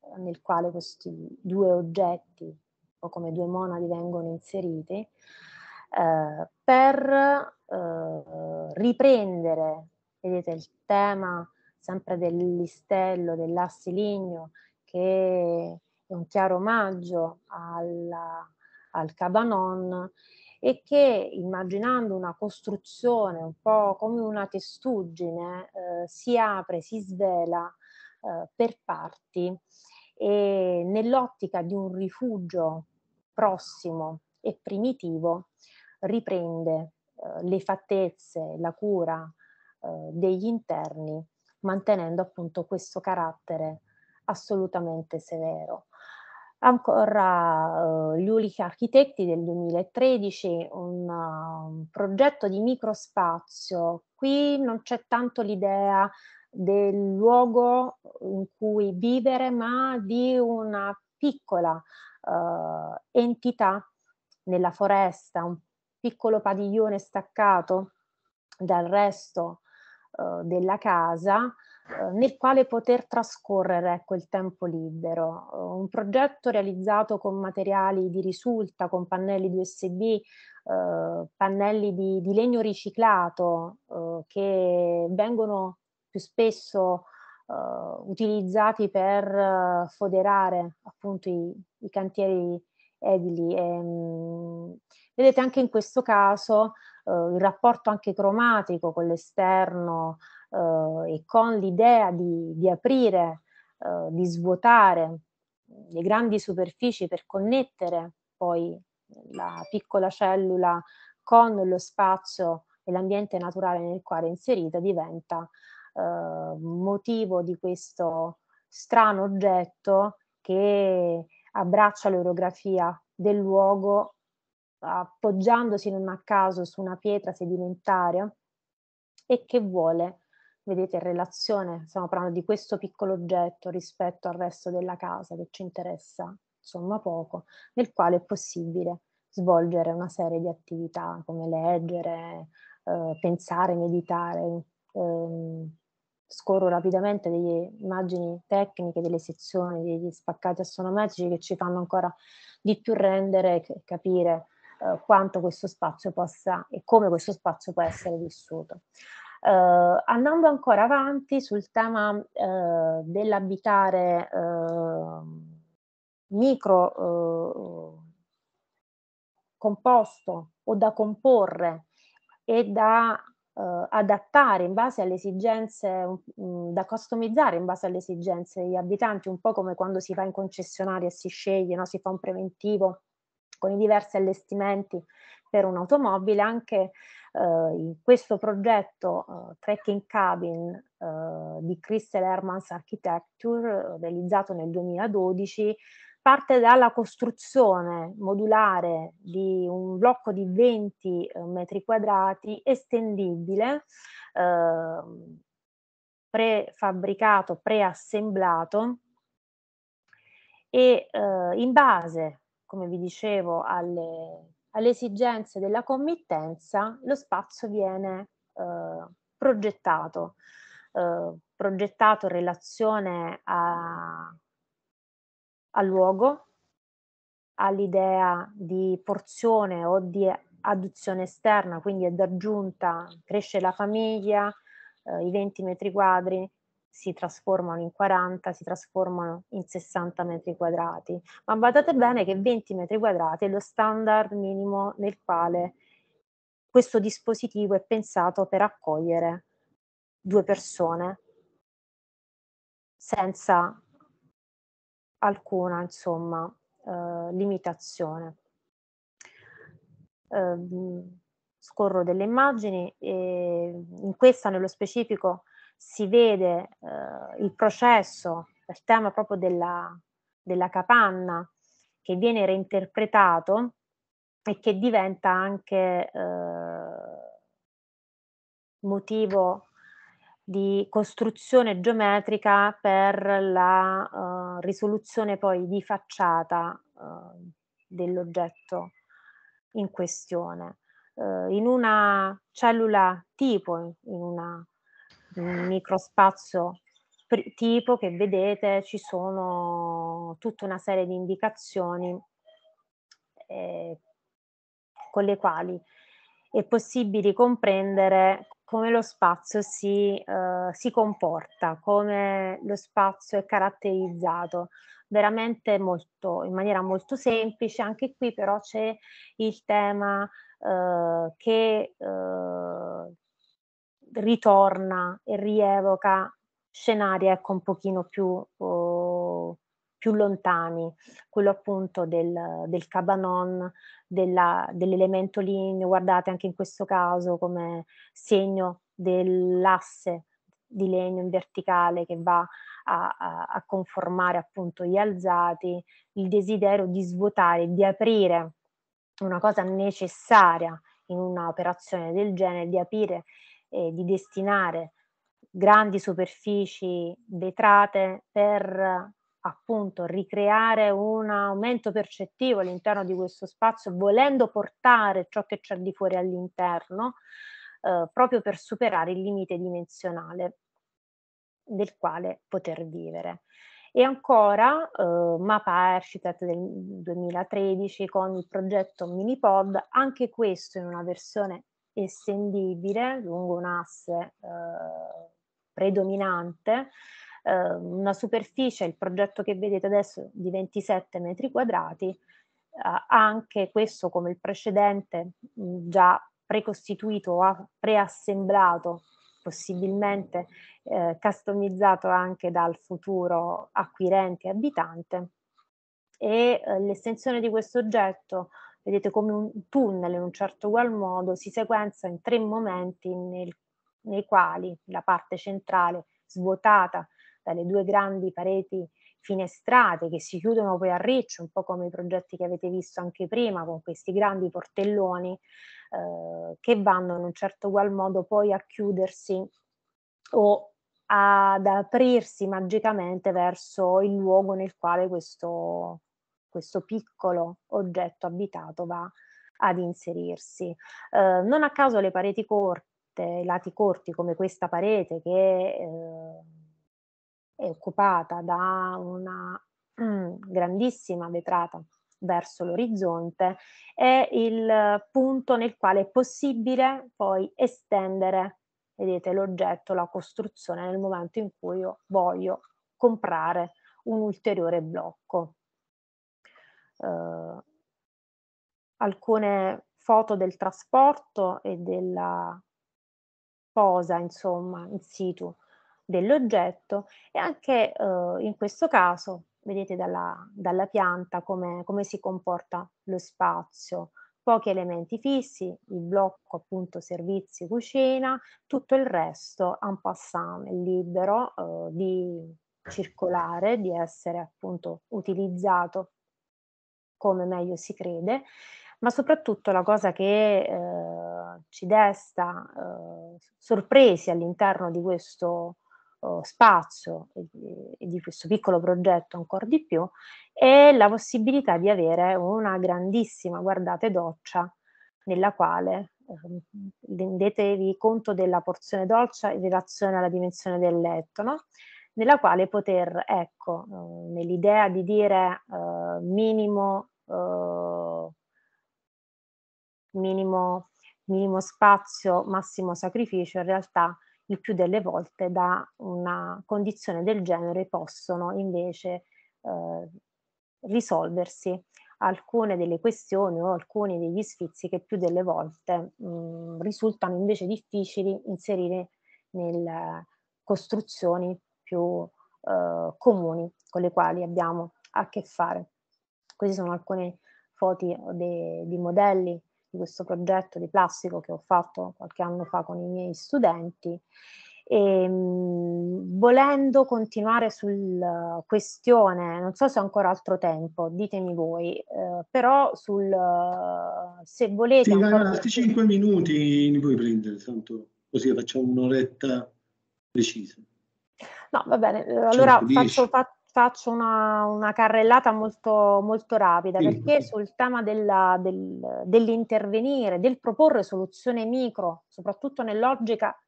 eh, nel quale questi due oggetti o come due monadi vengono inseriti eh, per eh, riprendere, vedete il tema sempre dell'istello, dell'assiligno che è un chiaro omaggio alla, al Cabanon e che immaginando una costruzione un po' come una testuggine eh, si apre, si svela eh, per parti e nell'ottica di un rifugio prossimo e primitivo riprende eh, le fattezze, la cura eh, degli interni mantenendo appunto questo carattere assolutamente severo. Ancora eh, gli Ulichi Architetti del 2013, un, uh, un progetto di microspazio. Qui non c'è tanto l'idea del luogo in cui vivere, ma di una piccola uh, entità nella foresta, un piccolo padiglione staccato dal resto uh, della casa eh, nel quale poter trascorrere quel ecco, tempo libero. Eh, un progetto realizzato con materiali di risulta, con pannelli di USB, eh, pannelli di, di, legno riciclato eh, che vengono più spesso eh, utilizzati per eh, foderare appunto i, i cantieri edili. E, ehm, mh, vedete anche in questo caso il rapporto anche cromatico con l'esterno, eh, e con l'idea di, di aprire, eh, di svuotare le grandi superfici per connettere poi la piccola cellula con lo spazio e l'ambiente naturale nel quale è inserita diventa eh, motivo di questo strano oggetto che abbraccia l'orografia del luogo appoggiandosi non a caso su una pietra sedimentaria e che vuole vedete in relazione, stiamo parlando di questo piccolo oggetto rispetto al resto della casa che ci interessa insomma poco, nel quale è possibile svolgere una serie di attività come leggere, eh, pensare, meditare. Ehm, scorro rapidamente delle immagini tecniche, delle sezioni, degli spaccati assonometrici che ci fanno ancora di più rendere e capire eh, quanto questo spazio possa e come questo spazio può essere vissuto. Uh, andando ancora avanti sul tema uh, dell'abitare uh, micro eh, composto o da comporre e da adattare in base alle esigenze, um, da customizzare in base alle esigenze degli abitanti, un po' come quando si va in concessionaria e si sceglie, no? si fa un preventivo con i diversi allestimenti per un'automobile, anche Uh, in questo progetto uh, Trekking Cabin uh, di Crystal Hermans Architecture, realizzato nel 2012, parte dalla costruzione modulare di un blocco di 20 metri quadrati estendibile, prefabbricato, preassemblato e in base, come vi dicevo, alle alle esigenze della committenza lo spazio viene eh, progettato, eh, progettato in relazione a, al luogo, all'idea di porzione o di adduzione esterna, quindi è d'aggiunta, cresce la famiglia, eh, i 20 metri quadri, si trasformano in 40, si trasformano in 60 metri quadrati, ma badate bene che 20 metri quadrati è lo standard minimo nel quale questo dispositivo è pensato per accogliere due persone senza alcuna insomma, eh, limitazione. Eh, scorro delle immagini e in questa nello specifico si vede eh, il processo, il tema proprio della, della capanna che viene reinterpretato e che diventa anche eh, motivo di costruzione geometrica per la uh, risoluzione poi di facciata uh, dell'oggetto in questione. Uh, in una cellula tipo, in una un microspazio pr- tipo che vedete ci sono tutta una serie di indicazioni eh, con le quali è possibile comprendere come lo spazio si, eh, si, comporta, come lo spazio è caratterizzato, veramente molto, in maniera molto semplice. Anche qui però c'è il tema eh, che eh, ritorna e rievoca scenari ecco, un pochino più, oh, più lontani, quello appunto del, del cabanon, della, dell'elemento ligneo, guardate anche in questo caso come segno dell'asse di legno in verticale che va a, a, a conformare appunto gli alzati, il desiderio di svuotare, di aprire una cosa necessaria in un'operazione del genere, di aprire eh, di destinare grandi superfici vetrate per appunto ricreare un aumento percettivo all'interno di questo spazio, volendo portare ciò che c'è di fuori all'interno, eh, proprio per superare il limite dimensionale del quale poter vivere. E ancora eh, Mapa Architect del 2013 con il progetto Minipod, anche questo in una versione estendibile lungo un asse eh, predominante, eh, una superficie, il progetto che vedete adesso di 27 metri quadrati, eh, anche questo come il precedente mh, mm, già precostituito o preassemblato, possibilmente eh, customizzato anche dal futuro acquirente e abitante. E eh, l'estensione di questo oggetto vedete come un tunnel in un certo qual modo si sequenza in tre momenti nel, nei quali la parte centrale svuotata dalle due grandi pareti finestrate che si chiudono poi a riccio, un po' come i progetti che avete visto anche prima, con questi grandi portelloni eh, che vanno in un certo qual modo poi a chiudersi o ad aprirsi magicamente verso il luogo nel quale questo questo piccolo oggetto abitato va ad inserirsi. Eh, non a caso le pareti corte, i lati corti come questa parete che eh, è occupata da una mm, grandissima vetrata verso l'orizzonte, è il punto nel quale è possibile poi estendere, vedete, l'oggetto, la costruzione nel momento in cui io voglio comprare un ulteriore blocco eh, alcune foto del trasporto e della posa, insomma, in situ dell'oggetto e anche eh, in questo caso vedete dalla, dalla pianta come, come, si comporta lo spazio, pochi elementi fissi, il blocco appunto servizi, cucina, tutto il resto un passant, libero eh, di circolare, di essere appunto utilizzato come meglio si crede, ma soprattutto la cosa che eh, ci desta eh, sorpresi all'interno di questo eh, spazio e, e di questo piccolo progetto ancora di più è la possibilità di avere una grandissima, guardate, doccia nella quale eh, rendetevi conto della porzione doccia in relazione alla dimensione del letto, no? nella quale poter, ecco, eh, nell'idea di dire eh, minimo eh, minimo, minimo spazio, massimo sacrificio, in realtà il più delle volte da una condizione del genere possono invece eh, risolversi alcune delle questioni o alcuni degli sfizi che più delle volte mh, mm, risultano invece difficili inserire nelle costruzioni più eh, comuni con le quali abbiamo a che fare. Queste sono alcune foto eh, di, modelli di questo progetto di plastico che ho fatto qualche anno fa con i miei studenti. E, ehm, mh, volendo continuare sulla eh, questione, non so se ho ancora altro tempo, ditemi voi, uh, però sul, se volete... Sì, ancora... altri 5 minuti li puoi prendere, tanto così facciamo un'oretta precisa. No, va bene, allora faccio, fa, faccio una, una carrellata molto, molto rapida sì. perché sul tema della, del, dell'intervenire, del proporre soluzioni micro, soprattutto nel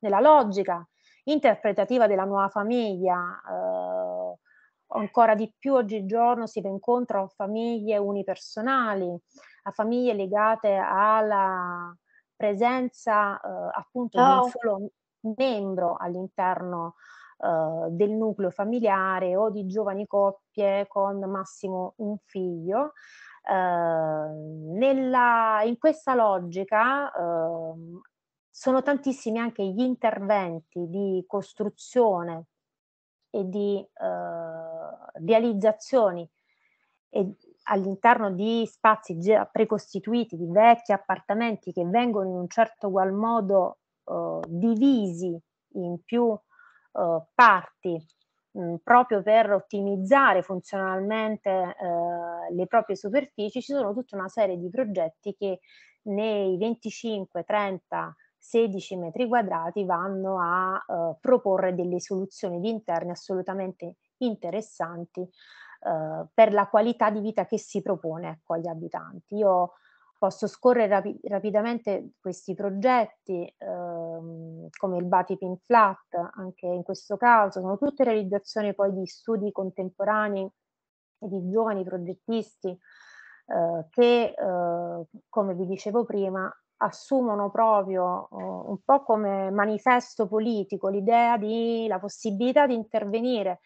nella logica interpretativa della nuova famiglia, eh, ancora di più oggigiorno si va incontro a famiglie unipersonali, a famiglie legate alla presenza eh, appunto oh. di un solo membro all'interno eh, del nucleo familiare o di giovani coppie con massimo un figlio. Eh, nella, in questa logica eh, sono tantissimi anche gli interventi di costruzione e di realizzazioni e all'interno di spazi già precostituiti, di vecchi appartamenti che vengono in un certo qual modo eh, divisi in più eh, parti mh, mm, proprio per ottimizzare funzionalmente eh, le proprie superfici, ci sono tutta una serie di progetti che nei 25, 30, 16 metri quadrati vanno a eh, proporre delle soluzioni di interni assolutamente interessanti eh, per la qualità di vita che si propone ecco, agli abitanti. Io posso scorrere rapi- rapidamente questi progetti ehm, come il Bati Pin Flat, anche in questo caso, sono tutte realizzazioni poi di studi contemporanei e di giovani progettisti eh, che, eh, come vi dicevo prima, assumono proprio eh, un po' come manifesto politico l'idea di la possibilità di intervenire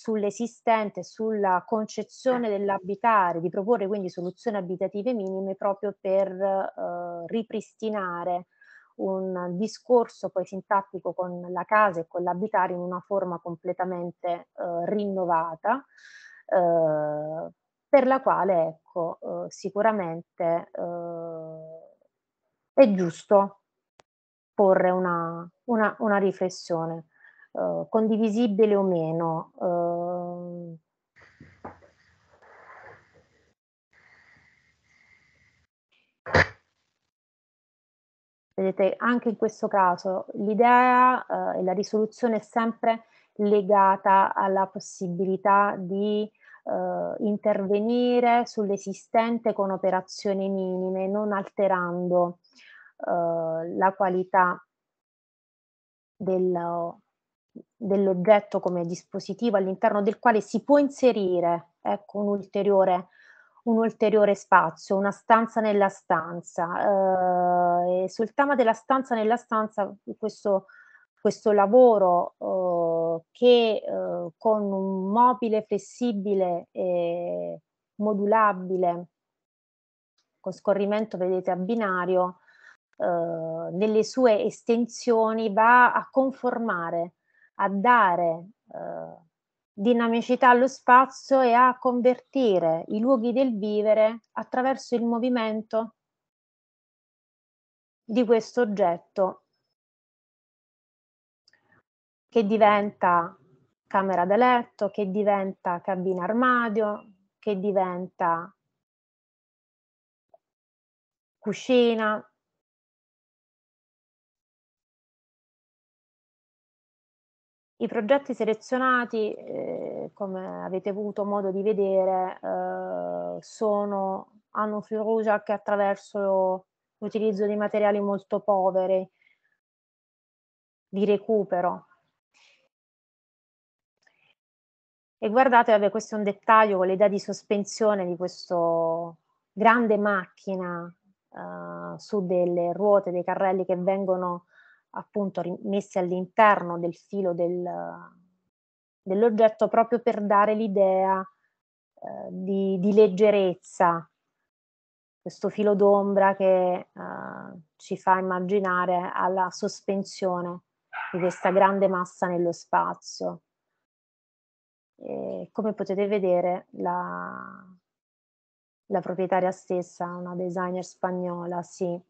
sull'esistente, sulla concezione eh. dell'abitare, di proporre quindi soluzioni abitative minime proprio per eh, ripristinare un discorso poi sintattico con la casa e con l'abitare in una forma completamente eh, rinnovata, eh, per la quale ecco, eh, sicuramente eh, è giusto porre una, una, una riflessione. Eh, condivisibile o meno. Eh, Vedete, anche in questo caso l'idea eh, e la risoluzione è sempre legata alla possibilità di eh, intervenire sull'esistente con operazioni minime, non alterando eh, la qualità del, dell'oggetto come dispositivo all'interno del quale si può inserire ecco, un, ulteriore, un, ulteriore, spazio, una stanza nella stanza. Eh, sul tema della stanza nella stanza, questo, questo lavoro eh, che eh, con un mobile flessibile e modulabile, con scorrimento vedete a binario, eh, nelle sue estensioni va a conformare a dare eh, dinamicità allo spazio e a convertire i luoghi del vivere attraverso il movimento di questo oggetto che diventa camera da letto, che diventa cabina armadio, che diventa cucina, I progetti selezionati, eh, come avete avuto modo di vedere, eh, sono, hanno fiducia anche attraverso l'utilizzo di materiali molto poveri di recupero. E guardate, vabbè, questo è un dettaglio con l'idea di sospensione di questa grande macchina eh, su delle ruote, dei carrelli che vengono appunto messi all'interno del filo del, dell'oggetto proprio per dare l'idea eh, di, di, leggerezza, questo filo d'ombra che eh, ci fa immaginare alla sospensione di questa grande massa nello spazio. E come potete vedere la, la proprietaria stessa, una designer spagnola, si sì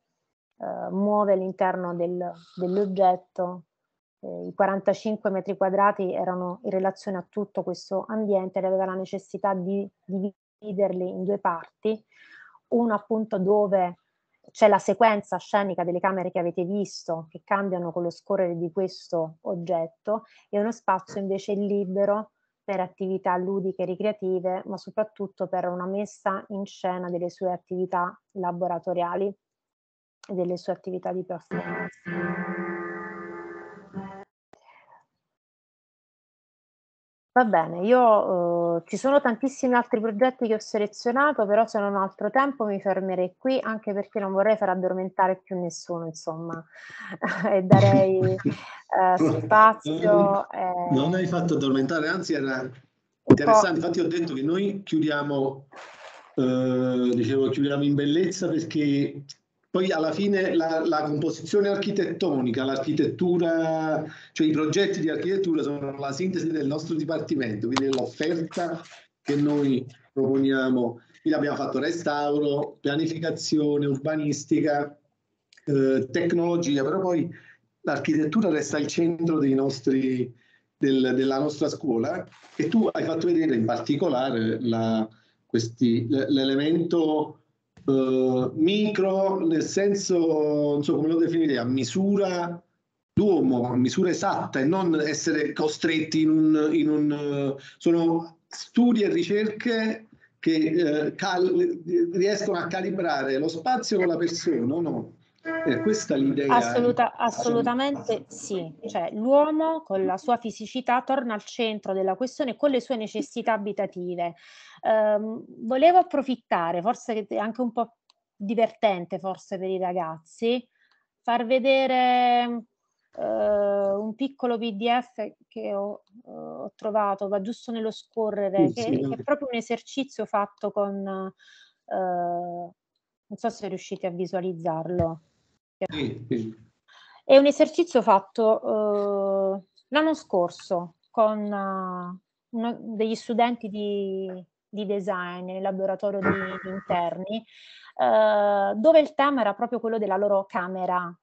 eh, muove all'interno del, dell'oggetto. Eh, I 45 metri quadrati erano in relazione a tutto questo ambiente ed aveva la necessità di dividerli in due parti, uno appunto dove c'è la sequenza scenica delle camere che avete visto, che cambiano con lo scorrere di questo oggetto, e uno spazio invece libero per attività ludiche e ricreative, ma soprattutto per una messa in scena delle sue attività laboratoriali delle sue attività di performance. Va bene, io eh, ci sono tantissimi altri progetti che ho selezionato, però se non ho altro tempo mi fermerei qui, anche perché non vorrei far addormentare più nessuno, insomma, [LAUGHS] e darei eh, [LAUGHS] spazio. E... Non hai fatto addormentare, anzi era interessante, infatti ho detto che noi chiudiamo, eh, dicevo, chiudiamo in bellezza perché poi alla fine la, la composizione architettonica, l'architettura, cioè i progetti di architettura sono la sintesi del nostro dipartimento, quindi l'offerta che noi proponiamo. Quindi abbiamo fatto restauro, pianificazione urbanistica, eh, tecnologia, però poi l'architettura resta al centro nostri, del, della nostra scuola e tu hai fatto vedere in particolare la, questi, l'elemento eh, micro nel senso, non so come lo definirei, a misura d'uomo, a misura esatta e non essere costretti in un... In un eh, sono studi e ricerche che eh, cal- riescono a calibrare lo spazio con la persona, no? Eh, è questa l'idea. Assoluta, assolutamente sì, cioè, l'uomo con la sua fisicità torna al centro della questione con le sue necessità abitative. Eh, volevo approfittare, forse è anche un po' divertente forse per i ragazzi, far vedere eh, un piccolo PDF che ho, eh, ho, trovato, va giusto nello scorrere, sì, che, sì. che, è proprio un esercizio fatto con eh, non so se riuscite a visualizzarlo. Sì, sì. È un esercizio fatto eh, l'anno scorso con uh, uno, degli studenti di, di, design nel laboratorio di, di interni, eh, dove il tema era proprio quello della loro camera.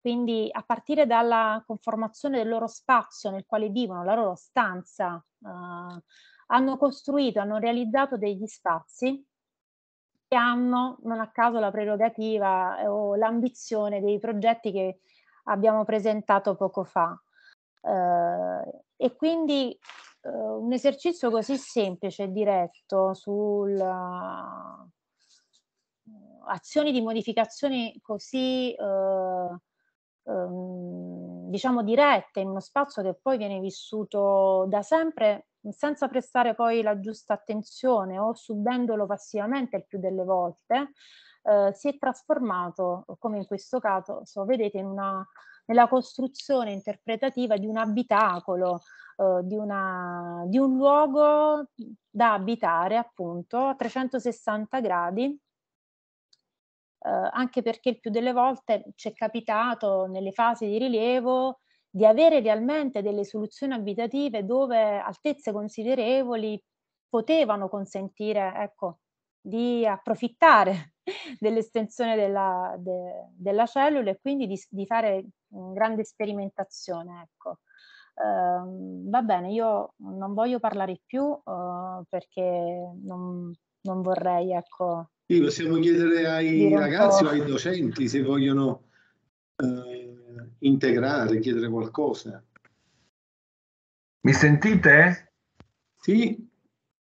Quindi a partire dalla conformazione del loro spazio nel quale vivono, la loro stanza, eh, hanno costruito, hanno realizzato degli spazi hanno non a caso la prerogativa eh, o l'ambizione dei progetti che abbiamo presentato poco fa. Eh, e quindi eh, un esercizio così semplice e diretto sul eh, azioni di modificazione così uh, um, diciamo dirette in uno spazio che poi viene vissuto da sempre senza prestare poi la giusta attenzione o subendolo passivamente il più delle volte, eh, si è trasformato, come in questo caso so, vedete, in una, nella costruzione interpretativa di un abitacolo, eh, di, una, di un luogo da abitare appunto a 360 gradi eh, anche perché il più delle volte ci è capitato nelle fasi di rilievo di avere realmente delle soluzioni abitative dove altezze considerevoli potevano consentire ecco, di approfittare [LAUGHS] dell'estensione della, de, della, cellula e quindi di, di fare grande sperimentazione. Ecco. Uh, va bene, io non voglio parlare più uh, perché non, non, vorrei, ecco. Sì, possiamo chiedere ai ragazzi o ai docenti se vogliono eh, integrare, chiedere qualcosa. Mi sentite? Sì.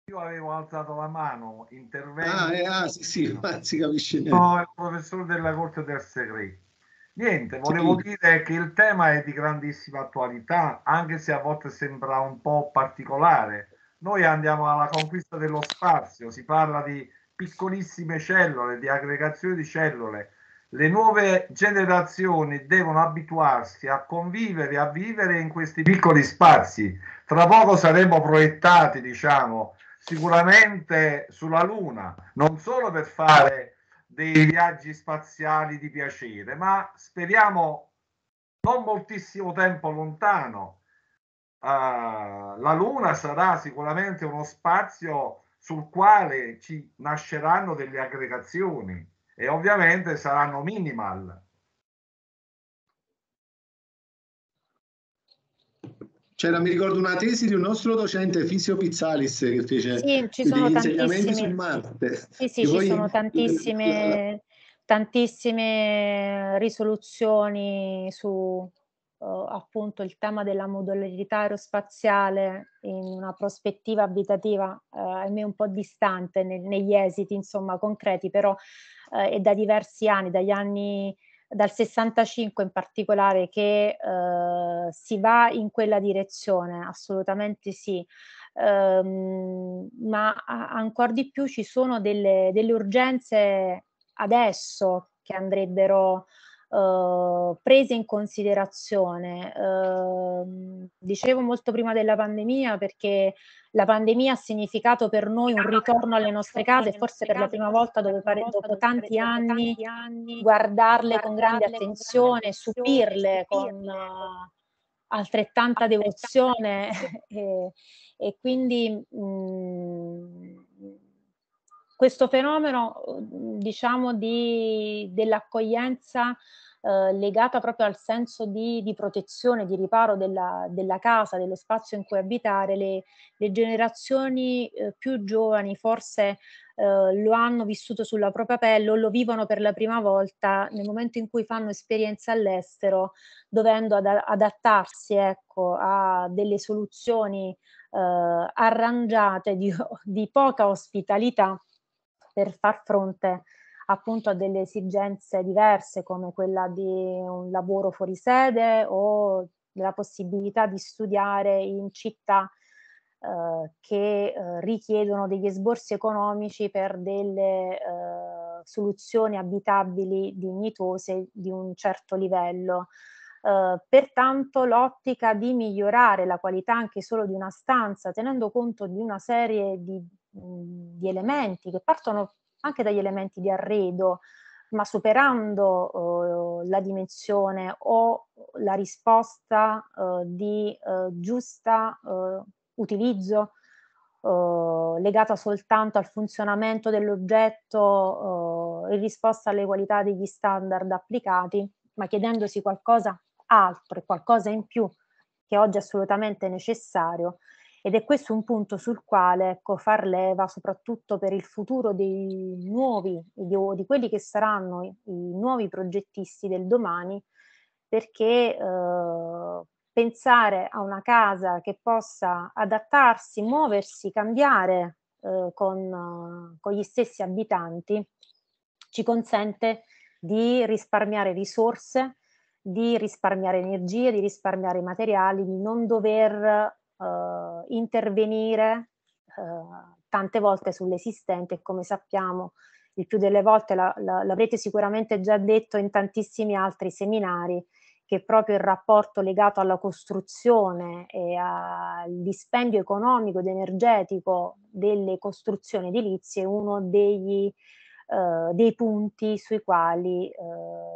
Io avevo alzato la mano, intervento. Ah, eh, ah sì, sì, ma si capisce niente. No, è professore della Corte del Segreto. Niente, volevo sì. dire che il tema è di grandissima attualità, anche se a volte sembra un po' particolare. Noi andiamo alla conquista dello spazio, si parla di piccolissime cellule, di aggregazione di cellule, le nuove generazioni devono abituarsi a convivere, a vivere in questi piccoli spazi. Tra poco saremo proiettati, diciamo, sicuramente sulla Luna, non solo per fare dei viaggi spaziali di piacere, ma speriamo non moltissimo tempo lontano. Uh, la Luna sarà sicuramente uno spazio sul quale ci nasceranno delle aggregazioni e ovviamente saranno minimal. C'era, mi ricordo, una tesi di un nostro docente Fisio Pizzalis che fece sì, ci sono insegnamenti su Marte. Sì, sì, e ci poi... sono tantissime, [LAUGHS] tantissime risoluzioni su, eh, appunto il tema della modularità aerospaziale in una prospettiva abitativa eh, ahimè un po' distante nel, negli esiti insomma concreti però eh, è da diversi anni dagli anni dal 65 in particolare che eh, si va in quella direzione assolutamente sì ehm, ma ancora di più ci sono delle, delle urgenze adesso che andrebbero eh, eh, prese in considerazione. Eh, dicevo molto prima della pandemia perché la pandemia ha significato per noi un ritorno alle nostre case, forse per la prima volta dopo, dopo tanti anni, guardarle con grande attenzione, subirle con altrettanta devozione [LAUGHS] e, e quindi... Mh, mm, questo fenomeno uhm, diciamo di, dell'accoglienza eh, legata proprio al senso di, di protezione, di riparo della, della, casa, dello spazio in cui abitare, le, le generazioni eh, più giovani forse eh, lo hanno vissuto sulla propria pelle o lo vivono per la prima volta nel momento in cui fanno esperienza all'estero, dovendo ad- adattarsi ecco, a delle soluzioni arrangiate di, [LAUGHS] di poca ospitalità per far fronte appunto a delle esigenze diverse come quella di un lavoro fuori sede o la possibilità di studiare in città eh, che eh, richiedono degli sborsi economici per delle eh, soluzioni abitabili dignitose di un certo livello. Eh, pertanto l'ottica di migliorare la qualità anche solo di una stanza, tenendo conto di una serie di, di elementi che partono anche dagli elementi di arredo, ma superando eh, la dimensione o la risposta eh, di eh, giusta eh, utilizzo eh, legata soltanto al funzionamento dell'oggetto in risposta alle qualità degli standard applicati, ma chiedendosi qualcosa altro, è qualcosa in più che oggi è assolutamente necessario ed è questo un punto sul quale ecco, far leva soprattutto per il futuro dei nuovi, di, di quelli che saranno i, i, nuovi progettisti del domani, perché eh, pensare a una casa che possa adattarsi, muoversi, cambiare eh, con, con gli stessi abitanti, ci consente di risparmiare risorse, di risparmiare energie, di risparmiare materiali, di non dover eh, intervenire eh, tante volte sull'esistente come sappiamo il più delle volte la, la, l'avrete sicuramente già detto in tantissimi altri seminari che proprio il rapporto legato alla costruzione e al dispendio economico ed energetico delle costruzioni edilizie è uno degli eh, dei punti sui quali eh,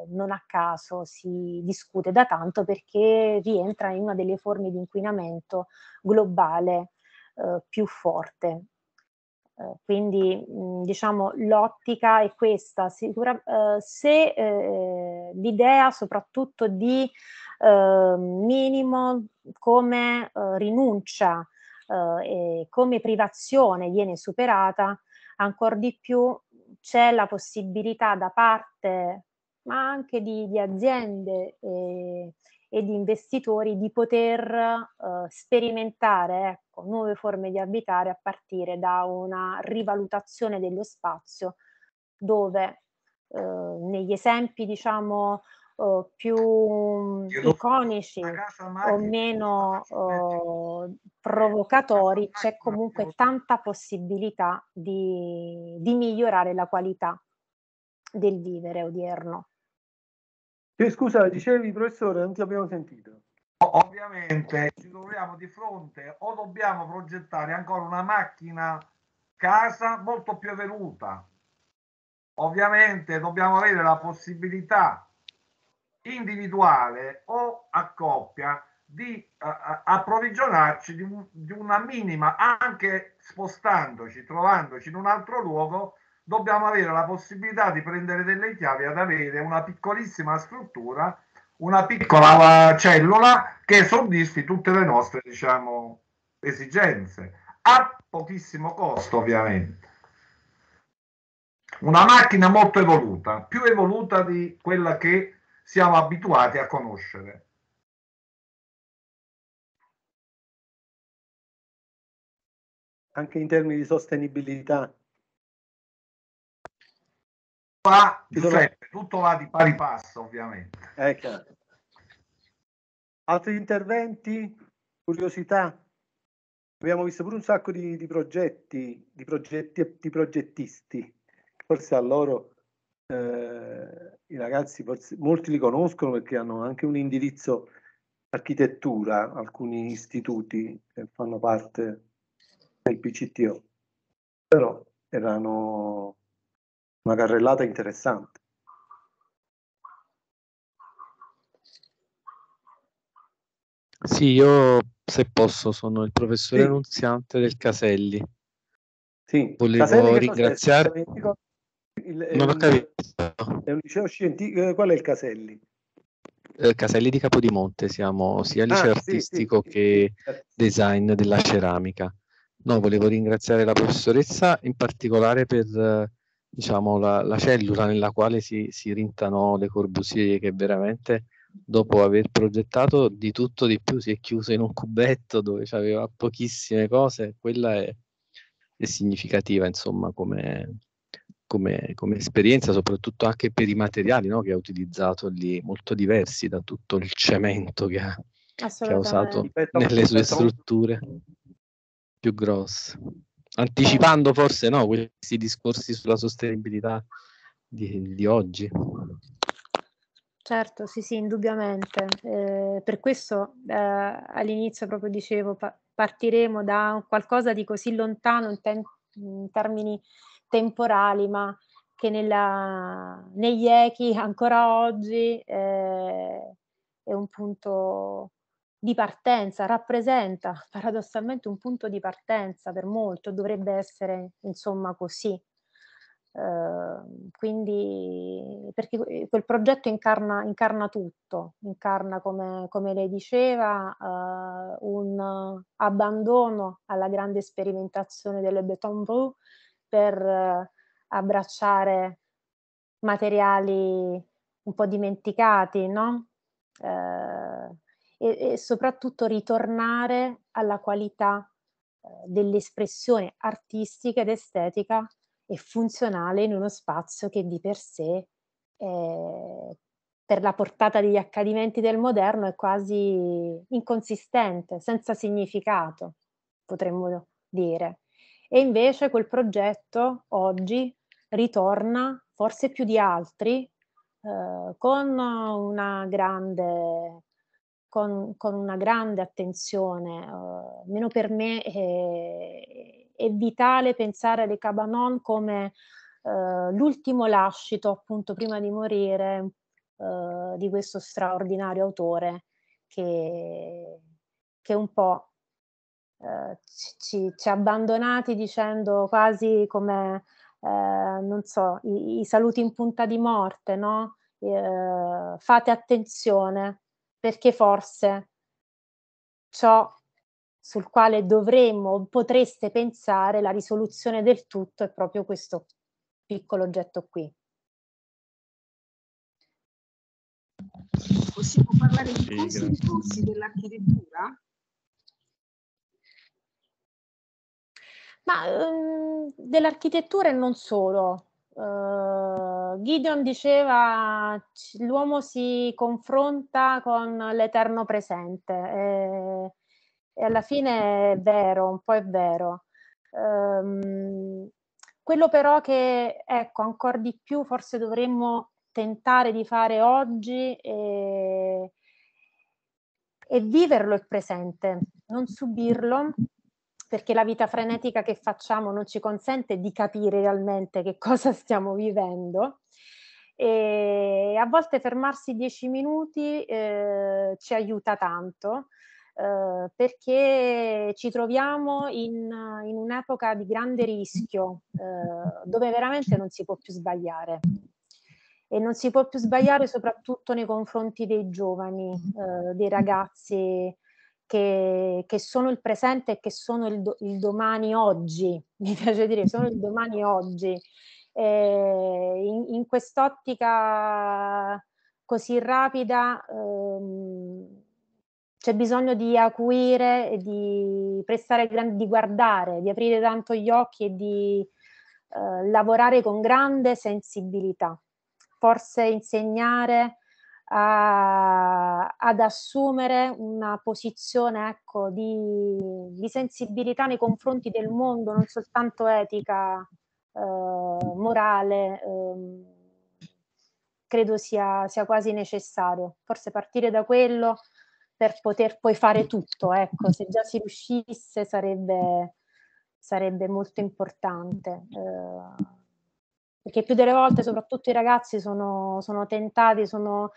non a caso si discute da tanto perché rientra in una delle forme di inquinamento globale eh, più forte. Eh, quindi mh, mm, diciamo l'ottica è questa, sicura, eh, se eh, l'idea soprattutto di ehm, minimo come rinuncia e come privazione viene superata, ancora di più c'è la possibilità da parte, ma anche di, di aziende e, e, di investitori, di poter eh, sperimentare ecco, nuove forme di abitare a partire da una rivalutazione dello spazio dove eh, negli esempi diciamo Mm, oh, più iconici o meno oh, provocatori, c'è comunque tanta possibilità di, di migliorare la qualità del vivere odierno. scusa, dicevi professore, non ti abbiamo sentito. Ovviamente ci troviamo di fronte o dobbiamo progettare ancora una macchina casa molto più evoluta. Ovviamente dobbiamo avere la possibilità individuale o a coppia di approvvigionarci di, di una minima, anche spostandoci, trovandoci in un altro luogo, dobbiamo avere la possibilità di prendere delle chiavi ad avere una piccolissima struttura, una piccola uh, cellula che soddisfi tutte le nostre diciamo, esigenze, a pochissimo costo ovviamente. Una macchina molto evoluta, più evoluta di quella che siamo abituati a conoscere. Anche in termini di sostenibilità. Va, Giuseppe, tutto va di pari passo ovviamente. Ecco. Altri interventi? Curiosità? Abbiamo visto pure un sacco di, di progetti, di, progetti, di progettisti. Forse a loro eh, i ragazzi, forse, molti li conoscono perché hanno anche un indirizzo architettura, alcuni istituti che fanno parte del PCTO, però erano una carrellata interessante. Sì, io se posso sono il professore sì. Nunziante del Caselli. Sì, volevo Caselli ringraziarvi. Il, non ho capito. È un liceo scientifico. Eh, qual è il Caselli? Eh, Caselli di Capodimonte siamo, sia ah, liceo ah, artistico sì, sì. che design della ceramica. No, volevo ringraziare la professoressa in particolare per eh, diciamo, la, la cellula nella quale si, si rintano le Corbusier che veramente dopo aver progettato di tutto di più si è chiuso in un cubetto dove c'aveva pochissime cose. Quella è, è significativa insomma come, come, come, esperienza, soprattutto anche per i materiali no, che ha utilizzato lì, molto diversi da tutto il cemento che ha, che ha usato rispetto nelle sue strutture più grosse. Anticipando forse no, questi discorsi sulla sostenibilità di, di oggi. Certo, sì, sì, indubbiamente. Eh, per questo eh, all'inizio proprio dicevo, pa- partiremo da qualcosa di così lontano in, ten- in termini temporali, ma che nella, negli echi ancora oggi eh, è un punto di partenza, rappresenta paradossalmente un punto di partenza per molto, dovrebbe essere insomma così. Uh, quindi perché quel progetto incarna, incarna tutto, incarna come, come lei diceva uh, un abbandono alla grande sperimentazione delle Beton Brew per eh, abbracciare materiali un po' dimenticati, no? Eh, e, e, soprattutto ritornare alla qualità eh, dell'espressione artistica ed estetica e funzionale in uno spazio che di per sé è, per la portata degli accadimenti del moderno è quasi inconsistente, senza significato, potremmo dire. E invece quel progetto oggi ritorna, forse più di altri, eh, con, una grande, con, con, una grande, attenzione. Eh, almeno per me è, è vitale pensare a De Cabanon come eh, l'ultimo lascito, appunto, prima di morire, eh, di questo straordinario autore che, che un po' eh, ci, ci, abbandonati dicendo quasi come, eh, non so, i, i, saluti in punta di morte, no? Eh, fate attenzione perché forse ciò sul quale dovremmo, potreste pensare, la risoluzione del tutto è proprio questo piccolo oggetto qui. Possiamo parlare di corsi, di corsi dell'architettura? Ma um, dell'architettura e non solo. Uh, Gideon diceva l'uomo si confronta con l'eterno presente e, eh, e, alla fine è vero, un po' è vero. Um, quello però che, ecco, ancora di più forse dovremmo tentare di fare oggi e, eh, e viverlo il presente, non subirlo, perché la vita frenetica che facciamo non ci consente di capire realmente che cosa stiamo vivendo. E a volte fermarsi dieci minuti eh, ci aiuta tanto. Eh, perché ci troviamo in, in, un'epoca di grande rischio eh, dove veramente non si può più sbagliare e non si può più sbagliare soprattutto nei confronti dei giovani, eh, dei ragazzi che, che, sono il presente e che sono il, do, il, domani oggi, [LAUGHS] mi piace dire, sono il domani oggi. Eh, in, in, quest'ottica così rapida ehm, c'è bisogno di acuire, di prestare grande, di guardare, di aprire tanto gli occhi e di eh, lavorare con grande sensibilità. Forse insegnare a, ad assumere una posizione ecco, di, di, sensibilità nei confronti del mondo, non soltanto etica, eh, morale, eh, credo sia, sia, quasi necessario. Forse partire da quello per poter poi fare tutto, ecco, se già si riuscisse sarebbe, sarebbe molto importante. Eh, perché più delle volte soprattutto i ragazzi sono, sono tentati, sono,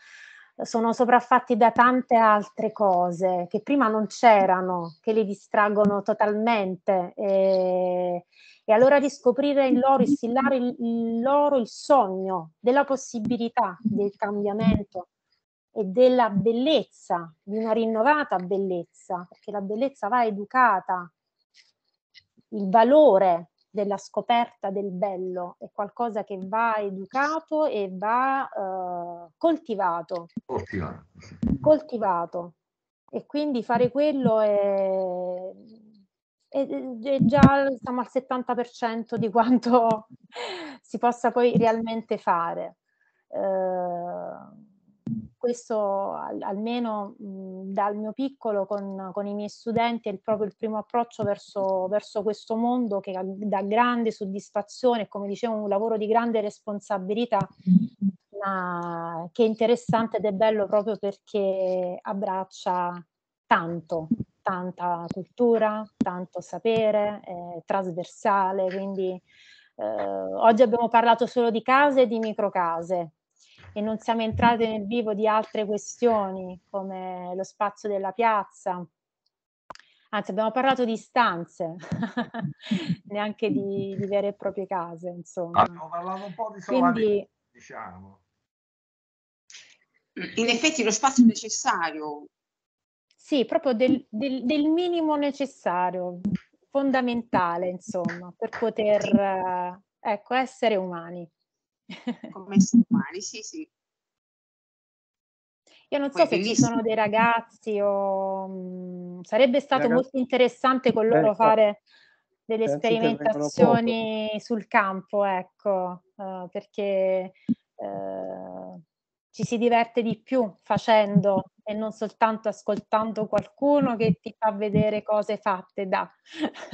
sono, sopraffatti da tante altre cose che prima non c'erano, che li distraggono totalmente. E, e allora riscoprire in loro, instillare in loro il sogno della possibilità del cambiamento e della bellezza, di una rinnovata bellezza, perché la bellezza va educata, il valore della scoperta del bello, è qualcosa che va educato e va eh, coltivato. Coltivato. Coltivato. E quindi fare quello è, è, è già siamo al 70% di quanto [LAUGHS] si possa poi realmente fare. Eh, questo al, almeno mh, mhmm, dal mio piccolo con, con, i miei studenti è proprio il primo approccio verso, verso questo mondo che dà grande soddisfazione, come dicevo, un lavoro di grande responsabilità, ma che è interessante ed è bello proprio perché abbraccia tanto, tanta cultura, tanto sapere, è trasversale, quindi eh, oggi abbiamo parlato solo di case e di microcase, e non siamo entrate nel vivo di altre questioni come lo spazio della piazza. Anzi, abbiamo parlato di stanze, [LAUGHS] neanche di, di, vere e proprie case, insomma. Ah, abbiamo parlato un po' di solari, Quindi, diciamo. In effetti lo spazio necessario. Sì, proprio del, del, del minimo necessario, fondamentale, insomma, per poter eh, ecco, essere umani come esseri umani, sì, sì. Io non Poi so se ci sono dei ragazzi o mm, sarebbe stato ragazzi, molto interessante con loro penso, fare delle sperimentazioni sul campo, ecco, uh, perché uh, ci si diverte di più facendo e non soltanto ascoltando qualcuno che ti fa vedere cose fatte da.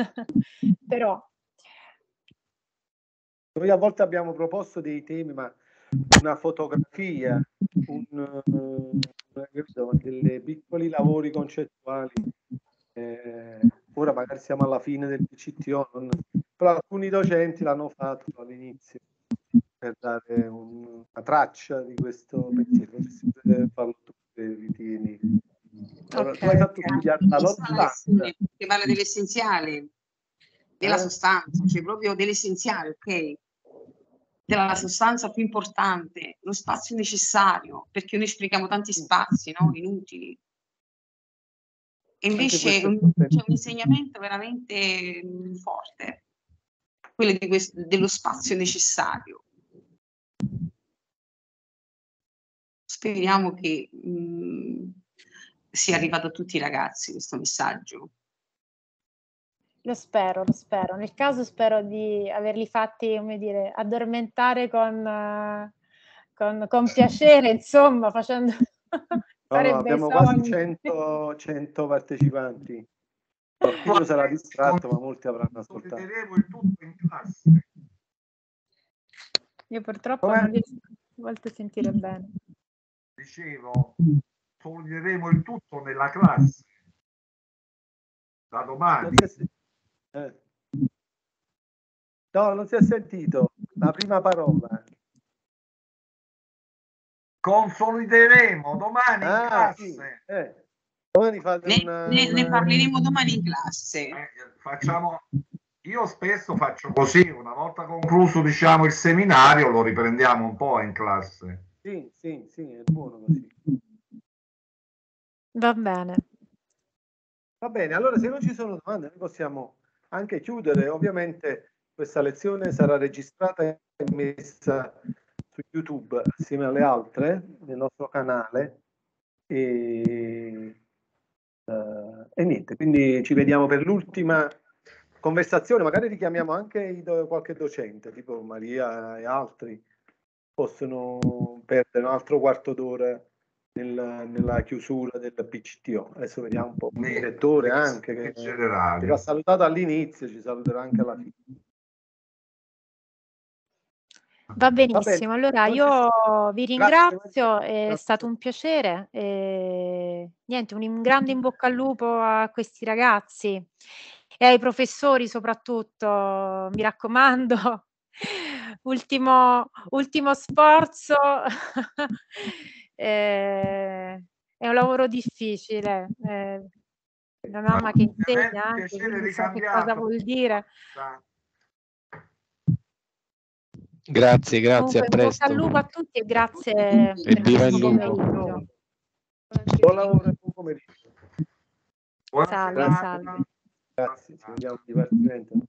[LAUGHS] Però noi a volte abbiamo proposto dei temi, ma una fotografia, un, eh, capito, delle piccoli lavori concettuali. Eh, ora magari siamo alla fine del PCTO, non, però alcuni docenti l'hanno fatto all'inizio per dare un, una traccia di questo pensiero. Non si deve farlo tu se ritieni. Allora, tu hai fatto okay. pigliare la lotta. Sì, che parla dell'essenziale della eh. sostanza, cioè proprio dell'essenziale, ok? Della sostanza più importante, lo spazio necessario, perché noi sprechiamo tanti mm. spazi, no? Inutili. E invece c'è un, insegnamento veramente mm, forte, quello questo, dello spazio necessario. Speriamo che mh, mm, sia arrivato a tutti i ragazzi questo messaggio. Lo spero, lo spero. Nel caso spero di averli fatti, come dire, addormentare con, eh, con, con piacere, [LAUGHS] insomma, facendo... No, no, abbiamo quasi 100, 100 partecipanti. Qualcuno sarà distratto, ma molti avranno ascoltato. Vedremo il tutto in classe. Io purtroppo Come? non riesco a volte sentire bene. Dicevo, toglieremo il tutto nella classe. Da domani. Sì. Eh. No, non si è sentito la prima parola. Consolideremo domani ah, in classe. Sì. Eh. Domani ne, una, ne, una... ne, parleremo domani in classe. Eh, facciamo... Io spesso faccio così, una volta concluso diciamo, il seminario lo riprendiamo un po' in classe. Sì, sì, sì, è buono così. Va bene. Va bene, allora se non ci sono domande noi possiamo anche chiudere. Ovviamente questa lezione sarà registrata e messa su YouTube assieme alle altre nel nostro canale. E, uh, e niente, quindi ci vediamo per l'ultima conversazione. Magari richiamiamo anche do qualche docente, tipo Maria e altri, possono perdere un altro quarto d'ora nella, nella chiusura del PCTO. Adesso vediamo un po' il direttore anche che, generale. ci ha salutato all'inizio, ci saluterà anche alla fine. Va benissimo, allora io vi ringrazio, è stato un piacere. E, niente, un grande in bocca al lupo a questi ragazzi e ai professori soprattutto, mi raccomando, [LAUGHS] ultimo, ultimo sforzo. [LAUGHS] eh, è un lavoro difficile. Eh, la mamma che insegna anche, so che cosa vuol dire. Grazie, grazie, Comunque, a presto. Un al lupo a tutti e grazie e per viva il lupo. Buon lavoro e buon pomeriggio. salve, salve. Grazie, ci vediamo divertimento.